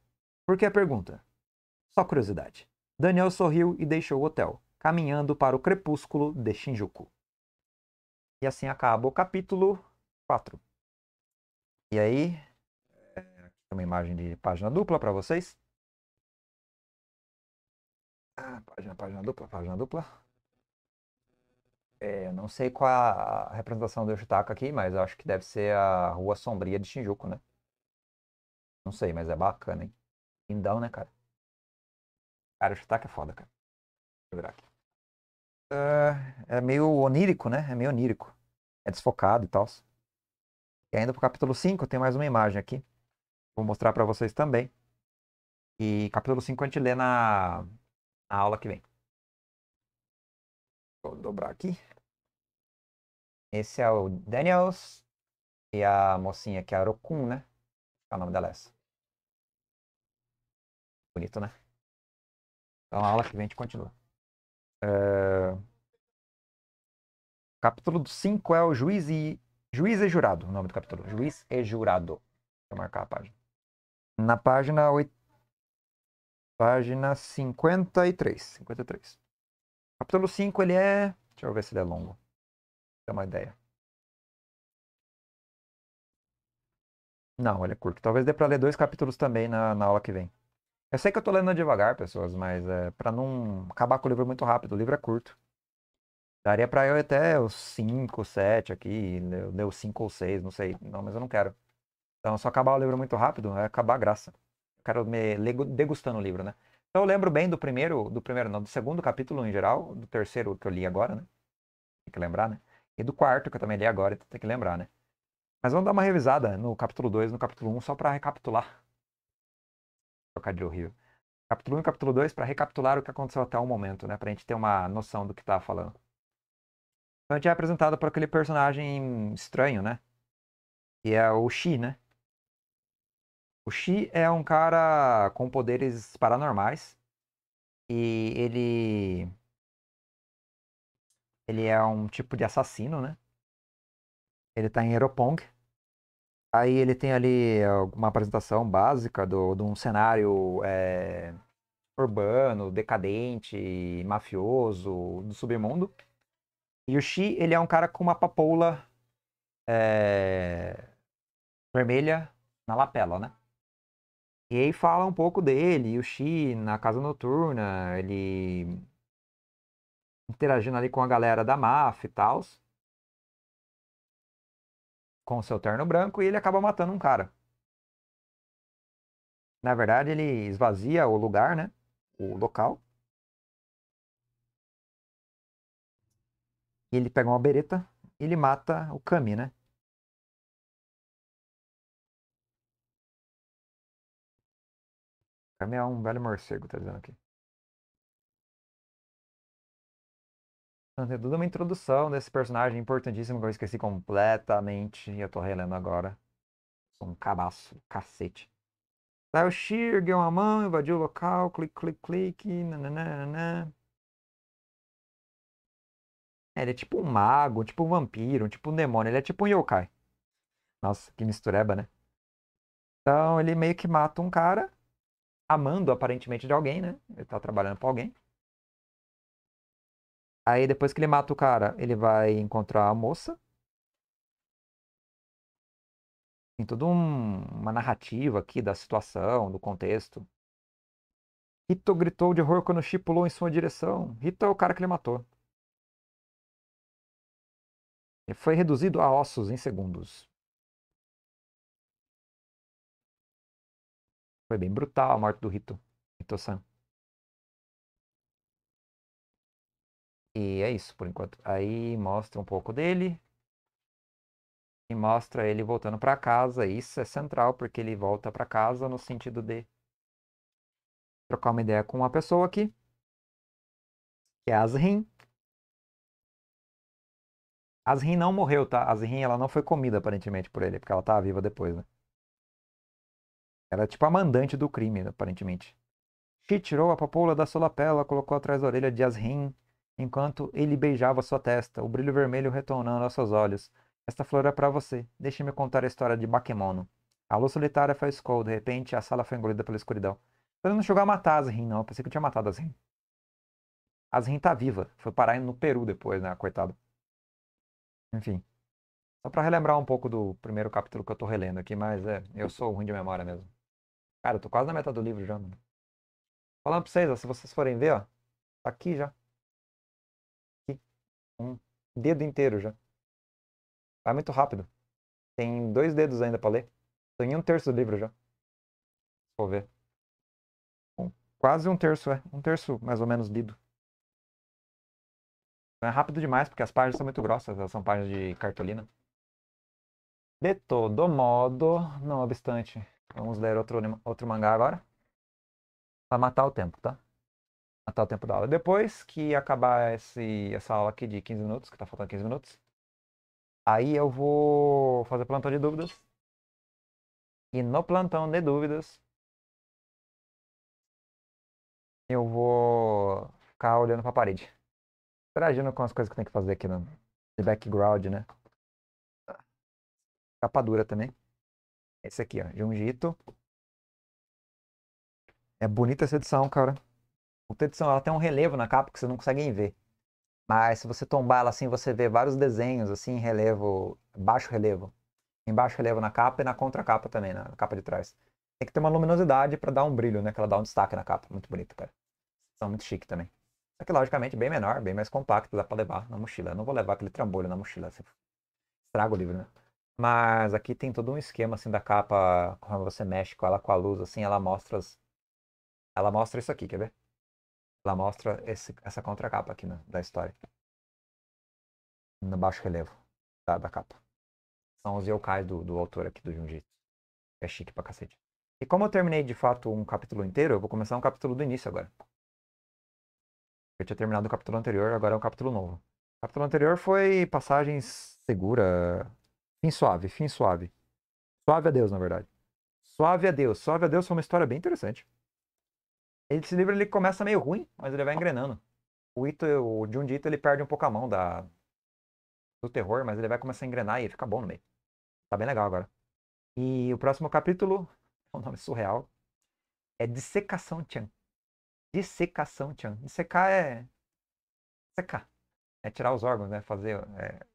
Por que a pergunta? Só curiosidade. Daniel sorriu e deixou o hotel, caminhando para o crepúsculo de Shinjuku. E assim acaba o capítulo 4. E aí, é, aqui tem uma imagem de página dupla para vocês. Ah, página, página dupla, página dupla. É, eu não sei qual a representação do Yoshitaka aqui, mas eu acho que deve ser a Rua Sombria de Shinjuku, né? Não sei, mas é bacana, hein? Lindão, né, cara? Cara, o Yoshitaka é foda, cara. Deixa eu virar aqui. Uh, é meio onírico, né? É meio onírico. É desfocado e tal. E ainda pro capítulo 5, tem mais uma imagem aqui. Vou mostrar para vocês também. E capítulo 5 a gente lê na na aula que vem. Vou dobrar aqui. Esse é o Daniels e a mocinha que é a Rokun, né? Qual é o nome dela é essa? Bonito, né? Então a aula que vem a gente continua. É... capítulo 5 é o juiz e... juiz e jurado, o nome do capítulo. Juiz e jurado. Deixa eu marcar a página. Na página 8 Página 53. 53. Capítulo 5, ele é... Deixa eu ver se ele é longo. Dá uma ideia. Não, ele é curto. Talvez dê para ler dois capítulos também na, na aula que vem. Eu sei que eu tô lendo devagar, pessoas, mas é para não acabar com o livro muito rápido. O livro é curto. Daria para eu até os 5, 7 aqui, os 5 ou 6, não sei. Não, mas eu não quero. Então, só acabar o livro muito rápido é acabar a graça quero me degustando o livro, né? Então eu lembro bem do primeiro, do primeiro não, do segundo capítulo em geral, do terceiro que eu li agora, né? Tem que lembrar, né? E do quarto que eu também li agora, então tem que lembrar, né? Mas vamos dar uma revisada no capítulo 2, no capítulo 1, um, só para recapitular. Trocadilho horrível. Capítulo 1 um e capítulo 2 para recapitular o que aconteceu até o momento, né? Pra gente ter uma noção do que tá falando. Então a gente é apresentado por aquele personagem estranho, né? Que é o Xi, né? O Shi é um cara com poderes paranormais. E ele. Ele é um tipo de assassino, né? Ele tá em Aeropong. Aí ele tem ali uma apresentação básica do, de um cenário é, urbano, decadente, mafioso, do submundo. E o Shi, ele é um cara com uma papoula é, vermelha na lapela, né? E aí fala um pouco dele, o Xi na casa noturna, ele interagindo ali com a galera da MAF e tal, com seu terno branco, e ele acaba matando um cara. Na verdade, ele esvazia o lugar, né? O local. E ele pega uma bereta e ele mata o Kami, né? Kami é um velho morcego, tá dizendo aqui. Então, tem toda uma introdução desse personagem importantíssimo que eu esqueci completamente e eu tô relendo agora. Sou um cabaço, cacete. Saiu tá, Shir, ganhou é uma mão, invadiu o local, clique, clique, clique, nananana. É, ele é tipo um mago, tipo um vampiro, tipo um demônio, ele é tipo um yokai. Nossa, que mistureba, né? Então ele meio que mata um cara amando aparentemente de alguém, né? Ele tá trabalhando para alguém. Aí depois que ele mata o cara, ele vai encontrar a moça. Tem toda um, uma narrativa aqui da situação, do contexto. Rito gritou de horror quando Chi pulou em sua direção. Rito é o cara que ele matou. Ele foi reduzido a ossos em segundos. Foi bem brutal a morte do Rito, Rito-san. E é isso por enquanto. Aí mostra um pouco dele. E mostra ele voltando para casa. Isso é central porque ele volta para casa no sentido de trocar uma ideia com uma pessoa aqui. Que é a Azrin. Azrin não morreu, tá? Azrin ela não foi comida aparentemente por ele, porque ela tá viva depois, né? Ela é tipo a mandante do crime, aparentemente. She tirou a papoula da solapela, colocou atrás da orelha de Azrin, enquanto ele beijava sua testa, o brilho vermelho retornando aos seus olhos. Esta flor é para você. Deixe-me contar a história de Bakemono. A luz solitária faiscou. De repente, a sala foi engolida pela escuridão. Ele não chegou a matar Azrin não. Eu pensei que eu tinha matado Azrin. Azrin tá viva. Foi parar no Peru depois, né? Coitado. Enfim. Só para relembrar um pouco do primeiro capítulo que eu tô relendo aqui, mas é, eu sou ruim de memória mesmo. Cara, eu tô quase na metade do livro já, mano. Falando pra vocês, ó, se vocês forem ver, ó. Tá aqui já. Aqui. Um dedo inteiro já. Vai muito rápido. Tem dois dedos ainda pra ler. Tô em um terço do livro já. Vou ver. Um, quase um terço, é. Um terço mais ou menos lido. Não é rápido demais, porque as páginas são muito grossas, elas são páginas de cartolina. De todo modo, não obstante, Vamos ler outro, outro mangá agora. Para matar o tempo, tá? Matar o tempo da aula. Depois que acabar esse, essa aula aqui de 15 minutos, que tá faltando 15 minutos, aí eu vou fazer plantão de dúvidas. E no plantão de dúvidas, eu vou ficar olhando para a parede. Interagindo com as coisas que tem que fazer aqui no de background, né? Capa dura também. Esse aqui, ó. Junjito. É bonita essa edição, cara. Puta edição, ela tem um relevo na capa que você não consegue ver. Mas se você tombar ela assim, você vê vários desenhos, assim, em relevo, baixo relevo. Em baixo relevo na capa e na contracapa também, na capa de trás. Tem que ter uma luminosidade para dar um brilho, né? Que ela dá um destaque na capa. Muito bonito, cara. São muito chique também. Só que, logicamente, bem menor, bem mais compacto, dá pra levar na mochila. Eu não vou levar aquele trambolho na mochila. estrago o livro, né? Mas aqui tem todo um esquema assim da capa, quando você mexe com ela com a luz, assim, ela mostra. As... Ela mostra isso aqui, quer ver? Ela mostra esse, essa contracapa aqui né, da história. No baixo relevo da, da capa. São os yokais do, do autor aqui do Junjitsu. É chique pra cacete. E como eu terminei de fato um capítulo inteiro, eu vou começar um capítulo do início agora. Eu tinha terminado o capítulo anterior, agora é um capítulo novo. O capítulo anterior foi passagens segura, Fim suave, fim suave. Suave a Deus, na verdade. Suave a Deus. Suave a Deus foi uma história bem interessante. Esse livro ele começa meio ruim, mas ele vai engrenando. O Ito, o Junji Ito, ele perde um pouco a mão da, do terror, mas ele vai começar a engrenar e fica bom no meio. Tá bem legal agora. E o próximo capítulo, o é um nome surreal, é Dissecação Chan. Dissecação Chan. Dissecar é. Secar. É tirar os órgãos, né? Fazer. É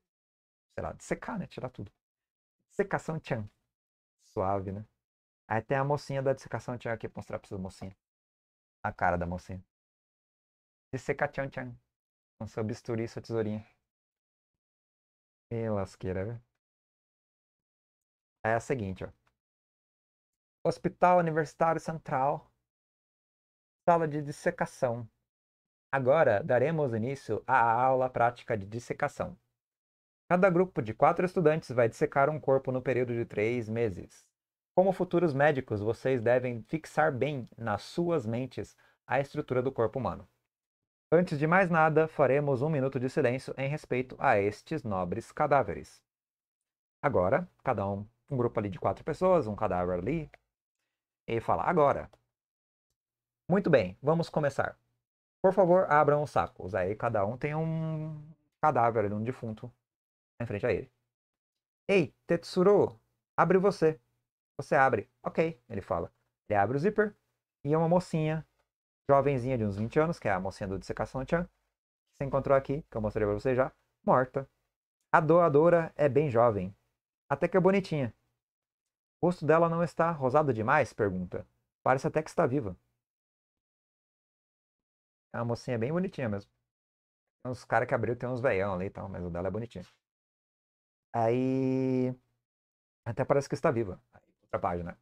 sei lá, de secar, né? Tirar tudo. Secação tchan. Suave, né? Aí tem a mocinha da dissecação tchan aqui pra mostrar pra vocês mocinha. A cara da mocinha. Dissecação tchan. Com seu bisturi e sua tesourinha. Ih, lasqueira, velho. É a seguinte, ó. Hospital Universitário Central. Sala de dissecação. Agora daremos início à aula prática de dissecação. Cada grupo de quatro estudantes vai dissecar um corpo no período de três meses. Como futuros médicos, vocês devem fixar bem nas suas mentes a estrutura do corpo humano. Antes de mais nada, faremos um minuto de silêncio em respeito a estes nobres cadáveres. Agora, cada um, um grupo ali de quatro pessoas, um cadáver ali, e falar agora. Muito bem, vamos começar. Por favor, abram os sacos. Aí cada um tem um cadáver, um defunto em frente a ele. Ei, Tetsuro, abre você. Você abre. Ok, ele fala. Ele abre o zíper e é uma mocinha, jovenzinha de uns 20 anos, que é a mocinha do Dissecação Chan, que se encontrou aqui, que eu mostrei pra você já, morta. A doadora é bem jovem, até que é bonitinha. O rosto dela não está rosado demais? Pergunta. Parece até que está viva. É uma mocinha bem bonitinha mesmo. os uns caras que abriu, tem uns veião ali e tal, mas o dela é bonitinho. Aí. Até parece que está viva. Outra página.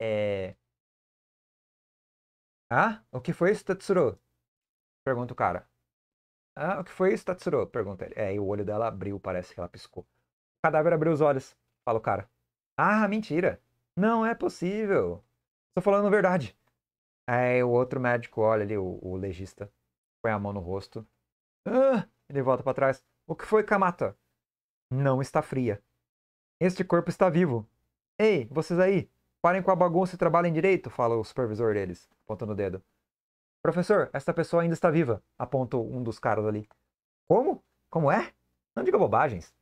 É. Ah, o que foi isso, Tatsuro? Pergunta o cara. Ah, o que foi isso, Tatsuro? Pergunta ele. É, e o olho dela abriu, parece que ela piscou. O cadáver abriu os olhos, fala o cara. Ah, mentira. Não é possível. Estou falando verdade. Aí o outro médico olha ali, o, o legista, põe a mão no rosto. Ah, ele volta para trás. O que foi, Kamata? não está fria. Este corpo está vivo. Ei, vocês aí, parem com a bagunça e trabalhem direito, fala o supervisor deles, apontando o dedo. Professor, esta pessoa ainda está viva, aponta um dos caras ali. Como? Como é? Não diga bobagens.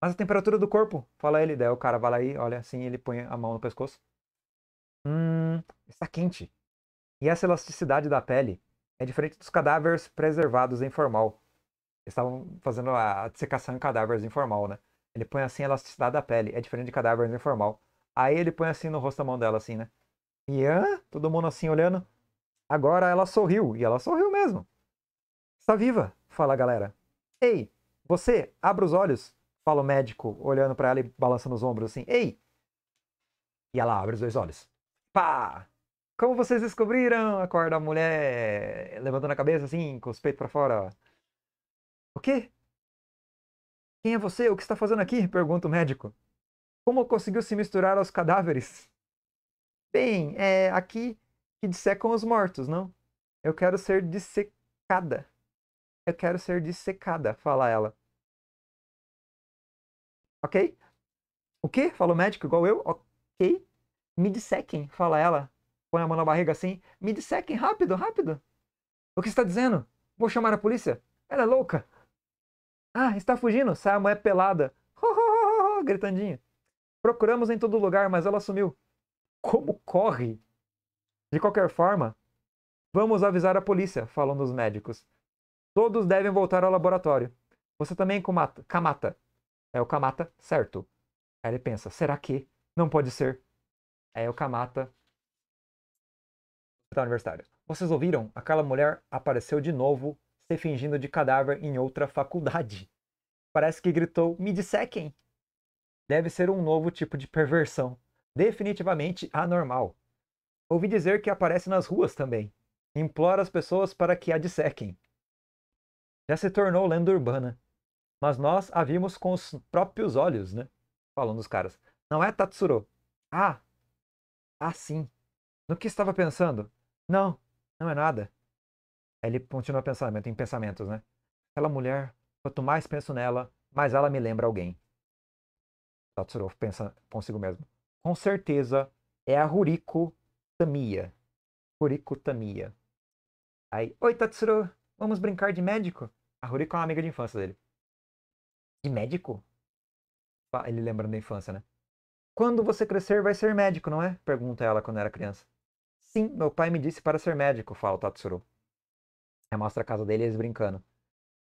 Mas a temperatura do corpo, fala ele. Daí o cara vai lá e olha assim, ele põe a mão no pescoço. Hum, está quente. E essa elasticidade da pele é diferente dos cadáveres preservados em formal, estavam fazendo a dissecação em cadáveres informal, né? Ele põe assim a elasticidade da pele, é diferente de cadáveres informal. Aí ele põe assim no rosto da mão dela, assim, né? E ah, todo mundo assim olhando. Agora ela sorriu, e ela sorriu mesmo. Está viva, fala a galera. Ei, você, abra os olhos, fala o médico, olhando para ela e balançando os ombros assim. Ei! E ela abre os dois olhos. Pá! Como vocês descobriram? Acorda a mulher levantando a cabeça assim, com os peitos para fora. Ó. O quê? Quem é você? O que está fazendo aqui? pergunta o médico. Como conseguiu se misturar aos cadáveres? Bem, é aqui que dissecam os mortos, não? Eu quero ser dissecada. Eu quero ser dissecada, fala ela. Ok? O quê? Fala o médico, igual eu. Ok? Me dissequem, fala ela. Põe a mão na barriga assim. Me dissequem, rápido, rápido. O que está dizendo? Vou chamar a polícia? Ela é louca. Ah, está fugindo! Sai a é mulher pelada! Gritandinha. Procuramos em todo lugar, mas ela sumiu. Como corre? De qualquer forma, vamos avisar a polícia, falam os médicos. Todos devem voltar ao laboratório. Você também, Kumata, Kamata. É o Kamata, certo. Aí ele pensa, será que? Não pode ser. é o Kamata. Tá, aniversário. Vocês ouviram? Aquela mulher apareceu de novo se fingindo de cadáver em outra faculdade. Parece que gritou: Me dissequem! Deve ser um novo tipo de perversão, definitivamente anormal. Ouvi dizer que aparece nas ruas também. Implora as pessoas para que a dissequem. Já se tornou lenda urbana. Mas nós a vimos com os próprios olhos, né? Falando os caras. Não é Tatsuro. Ah! Ah, sim. No que estava pensando? Não, não é nada. Aí ele continua pensamento, em pensamentos, né? Aquela mulher, quanto mais penso nela, mais ela me lembra alguém. Tatsurov pensa consigo mesmo. Com certeza é a Ruriko Tamiya. Ruriko Tamiya. Aí, oi Tatsuro, vamos brincar de médico? A Ruriko é uma amiga de infância dele. De médico? Ele lembrando da infância, né? Quando você crescer, vai ser médico, não é? Pergunta ela quando era criança. Sim, meu pai me disse para ser médico, fala o Tatsuro é mostra a casa dele eles brincando.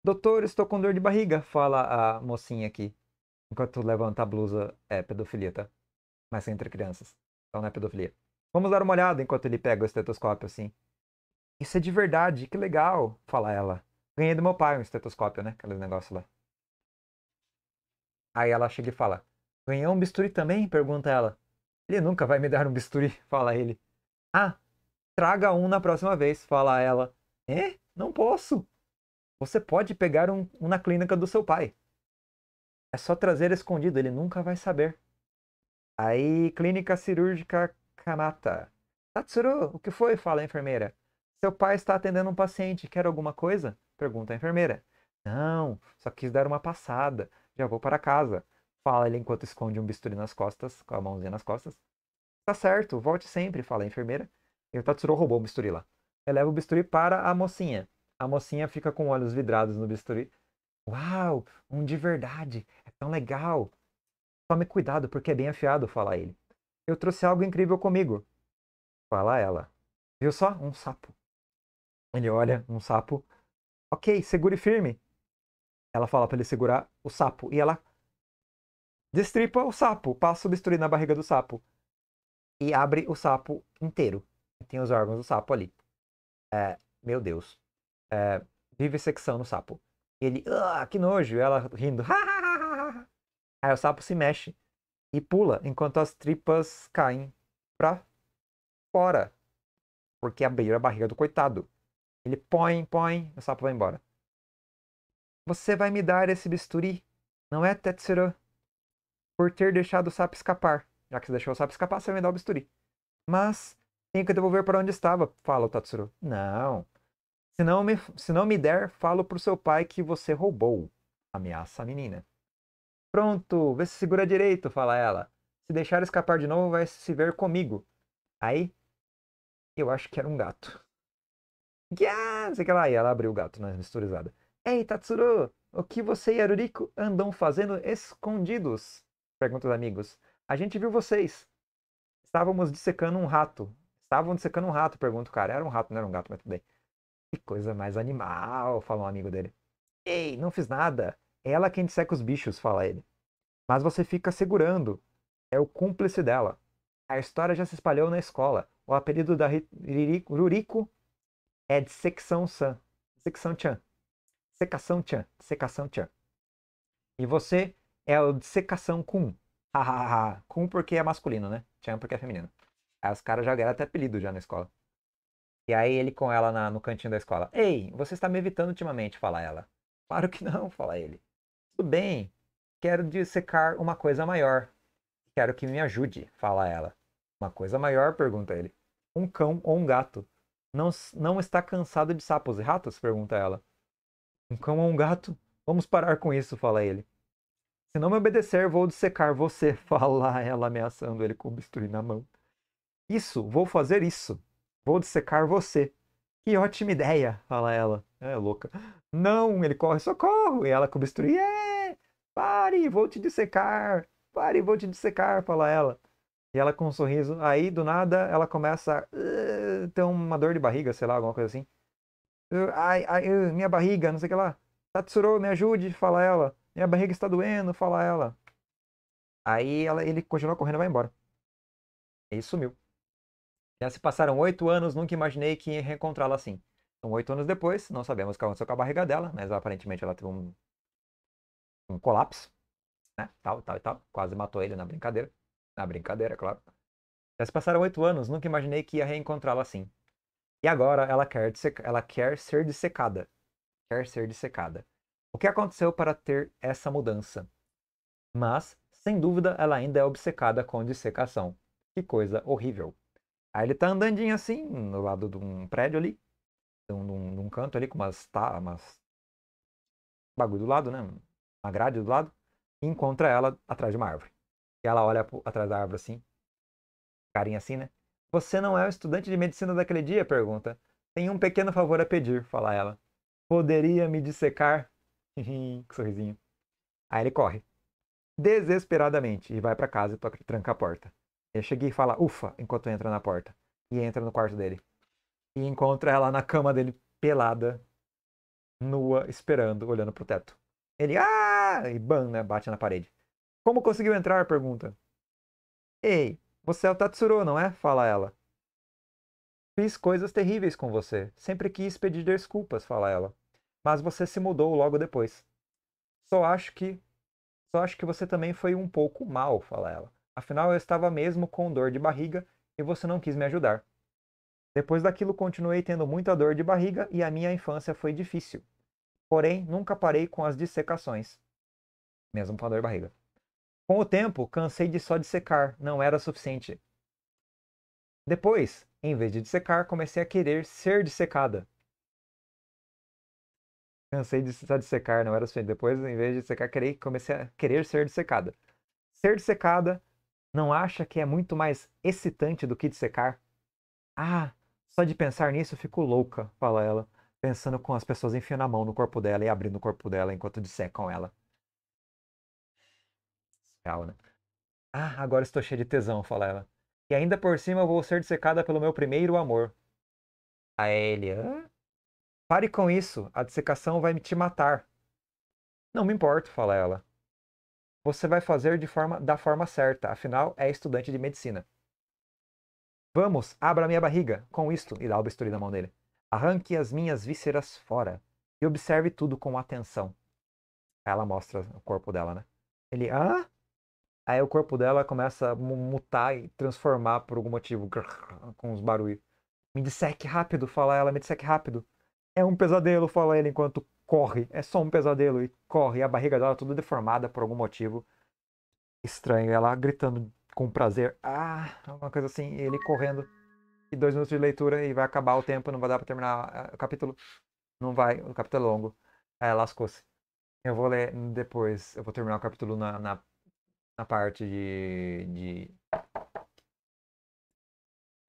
Doutor, estou com dor de barriga, fala a mocinha aqui. Enquanto levanta a blusa, é pedofilia, tá? Mas é entre crianças. Então não é pedofilia. Vamos dar uma olhada enquanto ele pega o estetoscópio assim. Isso é de verdade, que legal, fala ela. Ganhei do meu pai um estetoscópio, né? Aquele negócio lá. Aí ela chega e fala: Ganhou um bisturi também? pergunta ela. Ele nunca vai me dar um bisturi, fala ele. Ah, traga um na próxima vez, fala ela. É, não posso. Você pode pegar um, um na clínica do seu pai. É só trazer escondido, ele nunca vai saber. Aí, clínica cirúrgica Kamata. Tatsuru, o que foi? Fala a enfermeira. Seu pai está atendendo um paciente, quer alguma coisa? Pergunta a enfermeira. Não, só quis dar uma passada, já vou para casa. Fala ele enquanto esconde um bisturi nas costas, com a mãozinha nas costas. Tá certo, volte sempre, fala a enfermeira. E o Tatsuro roubou o bisturi lá eleva o bisturi para a mocinha. A mocinha fica com olhos vidrados no bisturi. Uau, um de verdade, é tão legal. Tome cuidado porque é bem afiado, fala ele. Eu trouxe algo incrível comigo, fala ela. Viu só? Um sapo. Ele olha, um sapo. Ok, segure firme. Ela fala para ele segurar o sapo e ela destripa o sapo, passa o bisturi na barriga do sapo e abre o sapo inteiro. Tem os órgãos do sapo ali. É, meu Deus. É, vivissecção no sapo. E ele, ah, que nojo. E ela rindo. Aí o sapo se mexe e pula enquanto as tripas caem pra fora. Porque abriu a barriga do coitado. Ele põe, põe, o sapo vai embora. Você vai me dar esse bisturi, não é, Tetsuro? Por ter deixado o sapo escapar. Já que você deixou o sapo escapar, você vai me dar o bisturi. Mas tenho que devolver para onde estava, fala o Tatsuro. Não. Se não me, se não me der, falo para o seu pai que você roubou. Ameaça a menina. Pronto, vê se segura direito, fala ela. Se deixar escapar de novo, vai se ver comigo. Aí, eu acho que era um gato. Yeah! Não sei o que lá. E ela abriu o gato na né, misturizada. Ei, Tatsuro, o que você e Aruriko andam fazendo escondidos? Pergunta os amigos. A gente viu vocês. Estávamos dissecando um rato. Estavam dissecando um rato, pergunta o cara. Era um rato, não era um gato, mas tudo bem. Que coisa mais animal, fala um amigo dele. Ei, não fiz nada. É ela quem disseca os bichos, fala ele. Mas você fica segurando. É o cúmplice dela. A história já se espalhou na escola. O apelido da Ruriko é Dissecção San. Dissecção Chan. Secação Chan. Secação Chan. E você é o Dissecação Kun. Hahaha. kun porque é masculino, né? Chan porque é feminino. Aí os caras já ganharam até apelido já na escola. E aí ele com ela na, no cantinho da escola. Ei, você está me evitando ultimamente, fala ela. Claro que não, fala ele. Tudo bem, quero dissecar uma coisa maior. Quero que me ajude, fala ela. Uma coisa maior, pergunta ele. Um cão ou um gato? Não, não está cansado de sapos e ratos? pergunta ela. Um cão ou um gato? Vamos parar com isso, fala ele. Se não me obedecer, vou dissecar você, fala ela, ameaçando ele com o bisturi na mão. Isso, vou fazer isso. Vou dissecar você. Que ótima ideia, fala ela. É louca. Não, ele corre, socorro! E ela com o bisturi, é! Pare, vou te dissecar! Pare, vou te dissecar, fala ela. E ela com um sorriso. Aí, do nada, ela começa a uh, ter uma dor de barriga, sei lá, alguma coisa assim. Uh, ai, ai, uh, minha barriga, não sei o que lá. Tatsuro, me ajude, fala ela. Minha barriga está doendo, fala ela. Aí ela, ele continua correndo e vai embora. E sumiu. Já se passaram oito anos, nunca imaginei que ia reencontrá-la assim. Então, oito anos depois, não sabemos o que aconteceu com a barriga dela, mas aparentemente ela teve um, um colapso, né? Tal, tal e tal. Quase matou ele na brincadeira. Na brincadeira, claro. Já se passaram oito anos, nunca imaginei que ia reencontrá-la assim. E agora ela quer, ela quer ser dissecada. Quer ser dissecada. O que aconteceu para ter essa mudança? Mas, sem dúvida, ela ainda é obcecada com dissecação. Que coisa horrível. Aí ele tá andandinho assim, no lado de um prédio ali. De um, de um, de um canto ali, com umas, tá, umas. bagulho do lado, né? Uma grade do lado. E encontra ela atrás de uma árvore. E ela olha pro, atrás da árvore assim. Carinha assim, né? Você não é o estudante de medicina daquele dia? Pergunta. Tem um pequeno favor a pedir, fala ela. Poderia me dissecar? que sorrisinho. Aí ele corre. Desesperadamente. E vai para casa e toca, tranca a porta. Eu cheguei e fala, ufa, enquanto entra na porta. E entra no quarto dele. E encontra ela na cama dele, pelada, nua, esperando, olhando pro teto. Ele, ah! E bam, né? Bate na parede. Como conseguiu entrar? Pergunta. Ei, você é o Tatsuro, não é? Fala ela. Fiz coisas terríveis com você. Sempre quis pedir desculpas, fala ela. Mas você se mudou logo depois. Só acho que. Só acho que você também foi um pouco mal, fala ela. Afinal, eu estava mesmo com dor de barriga e você não quis me ajudar. Depois daquilo, continuei tendo muita dor de barriga e a minha infância foi difícil. Porém, nunca parei com as dissecações. Mesmo com a dor de barriga. Com o tempo, cansei de só dissecar, não era suficiente. Depois, em vez de dissecar, comecei a querer ser dissecada. Cansei de só dissecar, não era suficiente. Depois, em vez de dissecar, comecei a querer ser dissecada. Ser dissecada não acha que é muito mais excitante do que dissecar? Ah, só de pensar nisso fico louca, fala ela, pensando com as pessoas enfiando a mão no corpo dela e abrindo o corpo dela enquanto dissecam ela. Legal, né? Ah, agora estou cheia de tesão, fala ela. E ainda por cima vou ser dissecada pelo meu primeiro amor. A Elia. Pare com isso, a dissecação vai te matar. Não me importo, fala ela você vai fazer de forma, da forma certa, afinal é estudante de medicina. Vamos, abra minha barriga, com isto, e dá o bisturi na mão dele. Arranque as minhas vísceras fora e observe tudo com atenção. Ela mostra o corpo dela, né? Ele, hã? Ah? Aí o corpo dela começa a mutar e transformar por algum motivo, com os barulhos. Me disseque rápido, fala ela, me disseque rápido. É um pesadelo, fala ele enquanto corre, é só um pesadelo, e corre, e a barriga dela toda deformada por algum motivo estranho. Ela gritando com prazer, ah, alguma coisa assim, e ele correndo. E dois minutos de leitura e vai acabar o tempo, não vai dar pra terminar ah, o capítulo. Não vai, o capítulo é longo. É, lascou-se. Eu vou ler depois, eu vou terminar o capítulo na, na, na parte de, de.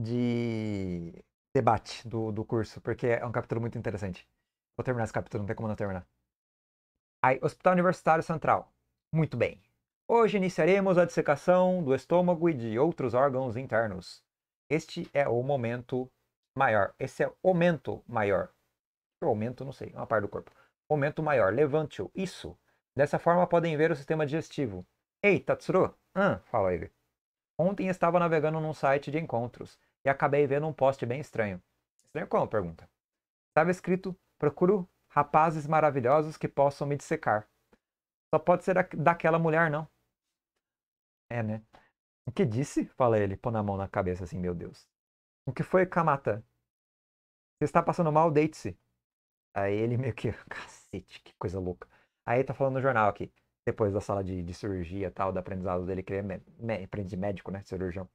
de debate do, do curso, porque é um capítulo muito interessante. Vou terminar esse capítulo, não tem como não terminar. Aí, Hospital Universitário Central. Muito bem. Hoje iniciaremos a dissecação do estômago e de outros órgãos internos. Este é o momento maior. Esse é o momento maior. O aumento, não sei, uma parte do corpo. Momento maior. Levante-o. Isso. Dessa forma podem ver o sistema digestivo. Ei, Tatsuro! Ah, fala ele. Ontem estava navegando num site de encontros e acabei vendo um post bem estranho. Estranho como? Pergunta. Estava escrito Procuro rapazes maravilhosos que possam me dissecar. Só pode ser daquela mulher, não. É, né? O que disse? Fala ele, pondo a mão na cabeça assim, meu Deus. O que foi, Kamata? Você está passando mal, deite-se. Aí ele meio que, cacete, que coisa louca. Aí tá falando no jornal aqui, depois da sala de, de cirurgia tal, do aprendizado dele, que ele é médico, né, cirurgião.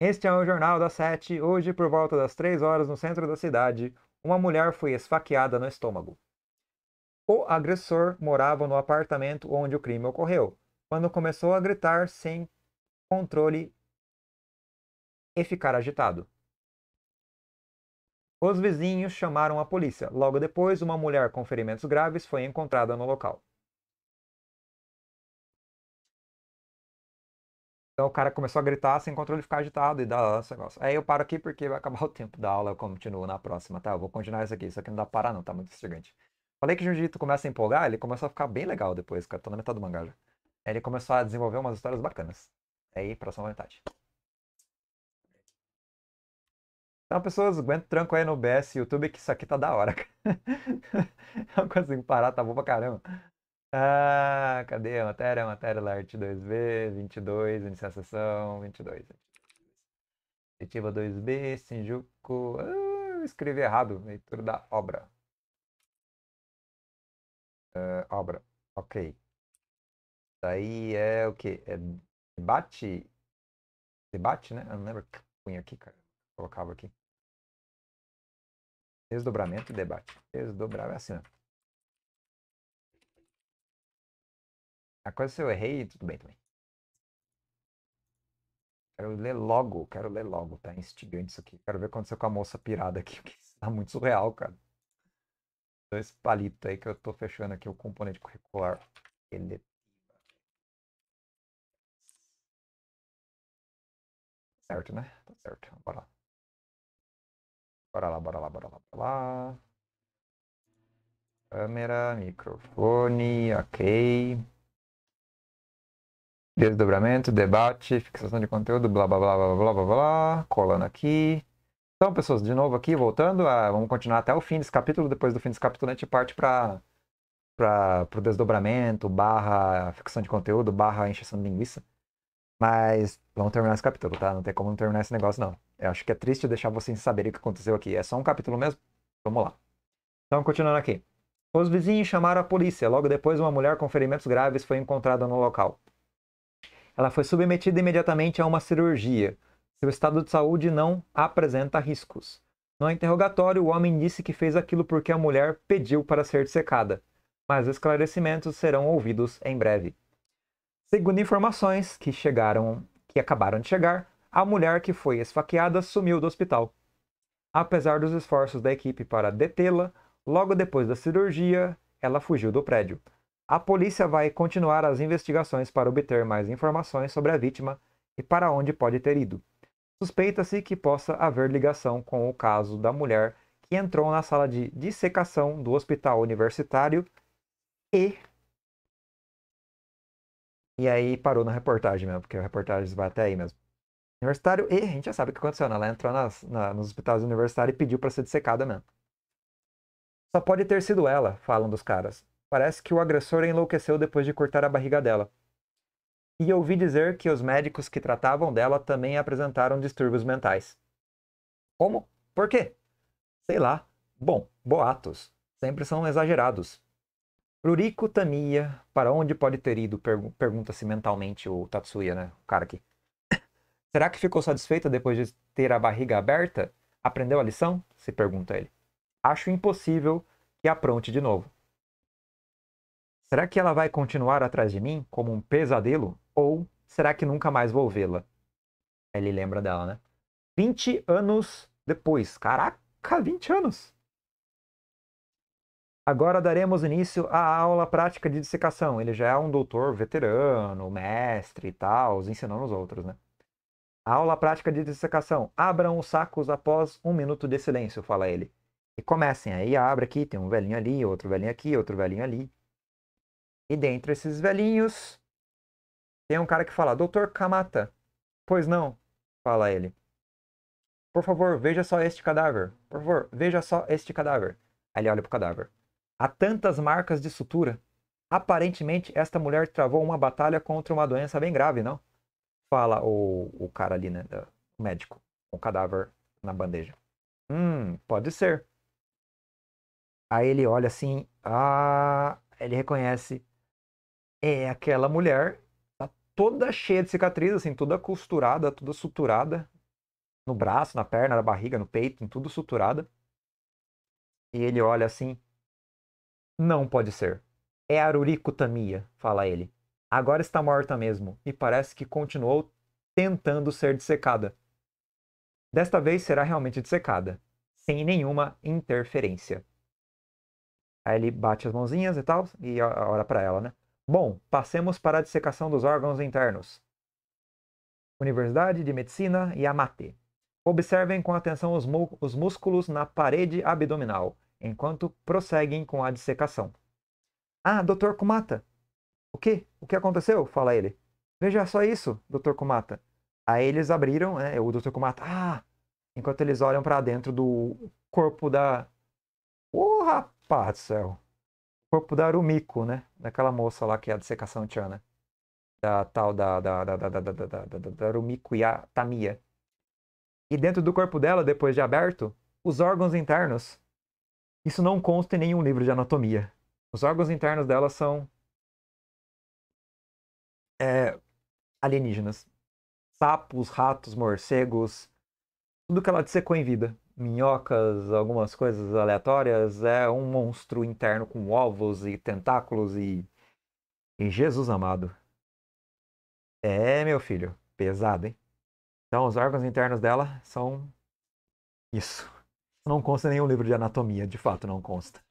Este é o Jornal das Sete. Hoje, por volta das três horas, no centro da cidade, uma mulher foi esfaqueada no estômago. O agressor morava no apartamento onde o crime ocorreu. Quando começou a gritar sem controle e ficar agitado. Os vizinhos chamaram a polícia. Logo depois, uma mulher com ferimentos graves foi encontrada no local. Então o cara começou a gritar sem controle ficar agitado e dá esse negócio. Aí eu paro aqui porque vai acabar o tempo da aula, eu continuo na próxima, tá? Eu vou continuar isso aqui, isso aqui não dá pra parar não, tá muito instigante. Falei que o Jujutsu começa a empolgar, ele começou a ficar bem legal depois, cara, tô na metade do mangá já. Ele começou a desenvolver umas histórias bacanas. Aí, próxima metade. Então, pessoas, aguenta tranco aí no BS, YouTube, que isso aqui tá da hora, cara. Não consigo parar, tá bom pra caramba. Ah, cadê a matéria? A matéria lá, arte 2B, 22, iniciar a sessão, 22. Detetiva 2B, Shinjuku. Ah, eu escrevi errado, leitura da obra. Uh, obra, ok. Daí é o que? É debate? Debate, né? Eu não lembro que punha aqui, cara. Colocava aqui. Desdobramento e debate. Desdobrar é assim, né? A coisa se eu errei, tudo bem também. Quero ler logo, quero ler logo. Tá instigante isso aqui. Quero ver o que aconteceu com a moça pirada aqui, porque isso tá muito surreal, cara. esse palito aí que eu tô fechando aqui o componente curricular Certo, né? Tá certo. Bora lá. Bora lá, bora lá, bora lá, bora lá. Câmera, microfone, ok. Desdobramento, debate, fixação de conteúdo, blá blá blá blá blá blá blá, colando aqui. Então, pessoas, de novo aqui, voltando, a, vamos continuar até o fim desse capítulo. Depois do fim desse capítulo, a gente parte para o desdobramento, barra ficção de conteúdo, barra encheção de linguiça. Mas vamos terminar esse capítulo, tá? Não tem como terminar esse negócio, não. Eu acho que é triste deixar vocês saberem o que aconteceu aqui. É só um capítulo mesmo? Vamos lá. Então, continuando aqui. Os vizinhos chamaram a polícia. Logo depois, uma mulher com ferimentos graves foi encontrada no local. Ela foi submetida imediatamente a uma cirurgia. Seu estado de saúde não apresenta riscos. No interrogatório, o homem disse que fez aquilo porque a mulher pediu para ser secada, mas esclarecimentos serão ouvidos em breve. Segundo informações que chegaram, que acabaram de chegar, a mulher que foi esfaqueada sumiu do hospital. Apesar dos esforços da equipe para detê-la, logo depois da cirurgia, ela fugiu do prédio. A polícia vai continuar as investigações para obter mais informações sobre a vítima e para onde pode ter ido. Suspeita-se que possa haver ligação com o caso da mulher que entrou na sala de dissecação do hospital universitário e. E aí parou na reportagem mesmo, porque a reportagem vai até aí mesmo. Universitário e a gente já sabe o que aconteceu, né? Ela entrou nas, na, nos hospitais universitários e pediu para ser dissecada mesmo. Só pode ter sido ela, falam dos caras. Parece que o agressor enlouqueceu depois de cortar a barriga dela. E ouvi dizer que os médicos que tratavam dela também apresentaram distúrbios mentais. Como? Por quê? Sei lá. Bom, boatos. Sempre são exagerados. Pluricotamia, para onde pode ter ido? Pergunta-se mentalmente o Tatsuya, né? O cara aqui. Será que ficou satisfeita depois de ter a barriga aberta? Aprendeu a lição? Se pergunta ele. Acho impossível que apronte de novo. Será que ela vai continuar atrás de mim como um pesadelo? Ou será que nunca mais vou vê-la? Ele lembra dela, né? 20 anos depois. Caraca, 20 anos! Agora daremos início à aula prática de dissecação. Ele já é um doutor veterano, mestre e tal, ensinando os outros, né? A aula prática de dissecação. Abram os sacos após um minuto de silêncio, fala ele. E comecem. Aí abre aqui, tem um velhinho ali, outro velhinho aqui, outro velhinho ali. E dentre esses velhinhos, tem um cara que fala: Doutor Kamata. Pois não, fala ele. Por favor, veja só este cadáver. Por favor, veja só este cadáver. Aí ele olha pro cadáver. Há tantas marcas de sutura. Aparentemente, esta mulher travou uma batalha contra uma doença bem grave, não? Fala o, o cara ali, né? O médico. O cadáver na bandeja. Hum, pode ser. Aí ele olha assim. Ah. Ele reconhece é aquela mulher tá toda cheia de cicatriz, assim, toda costurada, toda suturada, no braço, na perna, na barriga, no peito, em tudo suturada. E ele olha assim: "Não pode ser. É Aruricutamia", fala ele. Agora está morta mesmo e parece que continuou tentando ser dissecada. Desta vez será realmente dissecada, sem nenhuma interferência. Aí ele bate as mãozinhas e tal, e olha para ela, né? Bom, passemos para a dissecação dos órgãos internos. Universidade de Medicina, Yamate. Observem com atenção os, os músculos na parede abdominal, enquanto prosseguem com a dissecação. Ah, Dr. Kumata! O que? O que aconteceu? Fala ele. Veja só isso, Dr. Kumata. Aí eles abriram, né? O Dr. Kumata, ah! Enquanto eles olham para dentro do corpo da. Ô, oh, rapaz do céu! corpo da Arumiko, né? Daquela moça lá que é a dissecação Tiana. Né? Da tal da, da, da, da, da, da, da, da, e a Tamia. E dentro do corpo dela, depois de aberto, os órgãos internos. Isso não consta em nenhum livro de anatomia. Os órgãos internos dela são é, alienígenas. Sapos, ratos, morcegos, tudo que ela dissecou em vida minhocas, algumas coisas aleatórias, é um monstro interno com ovos e tentáculos e. E Jesus amado. É, meu filho, pesado, hein? Então, os órgãos internos dela são. Isso. Não consta nenhum livro de anatomia, de fato, não consta.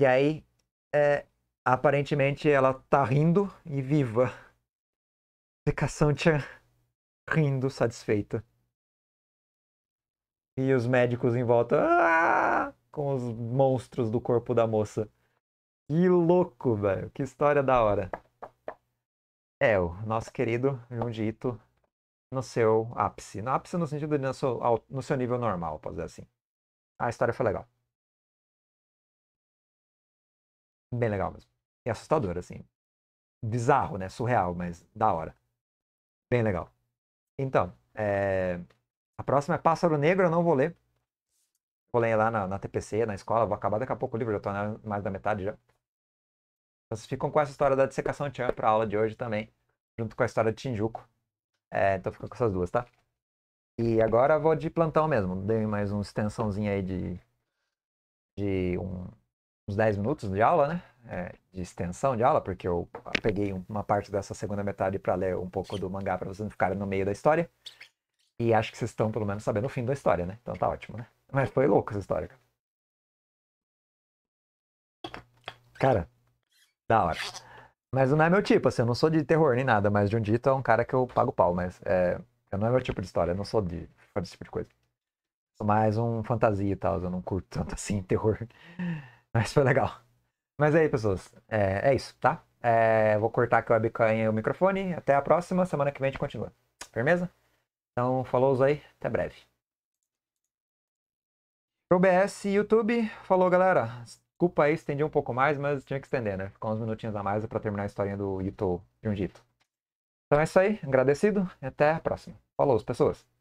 E aí, é, aparentemente, ela tá rindo e viva. Ficação-chan rindo, satisfeita. E os médicos em volta ah!", com os monstros do corpo da moça. Que louco, velho. Que história da hora. É, o nosso querido Jundito no seu ápice. No ápice no sentido de no seu, no seu nível normal, posso dizer assim. A história foi legal. Bem legal mesmo. E assustador, assim. Bizarro, né? Surreal, mas da hora. Bem legal. Então, é... A próxima é Pássaro Negro, eu não vou ler. Vou ler lá na, na TPC, na escola, vou acabar daqui a pouco o livro, já estou na mais da metade já. Então, vocês ficam com essa história da dissecação de Chan para a aula de hoje também, junto com a história de Shinjuku. É, então fica com essas duas, tá? E agora vou de plantão mesmo. Dei mais uma extensãozinha aí de, de um, uns 10 minutos de aula, né? É, de extensão de aula, porque eu peguei uma parte dessa segunda metade para ler um pouco do mangá para vocês não ficarem no meio da história. E acho que vocês estão, pelo menos, sabendo o fim da história, né? Então tá ótimo, né? Mas foi louco essa história. Cara, da hora. Mas não é meu tipo, assim, eu não sou de terror nem nada, mas de um dito é um cara que eu pago pau, mas é, não é meu tipo de história, eu não sou de fazer esse tipo de coisa. Sou mais um fantasia e tal, eu não curto tanto assim terror. Mas foi legal. Mas aí, pessoas, é, é isso, tá? É, vou cortar aqui o webcam e o microfone. Até a próxima. Semana que vem a gente continua. Firmeza? Então, falou aí, até breve. Pro BS YouTube, falou galera. Desculpa aí, estendi um pouco mais, mas tinha que estender, né? Ficou uns minutinhos a mais para terminar a historinha do Yuto Junjito. Então é isso aí, agradecido e até a próxima. Falou, pessoas!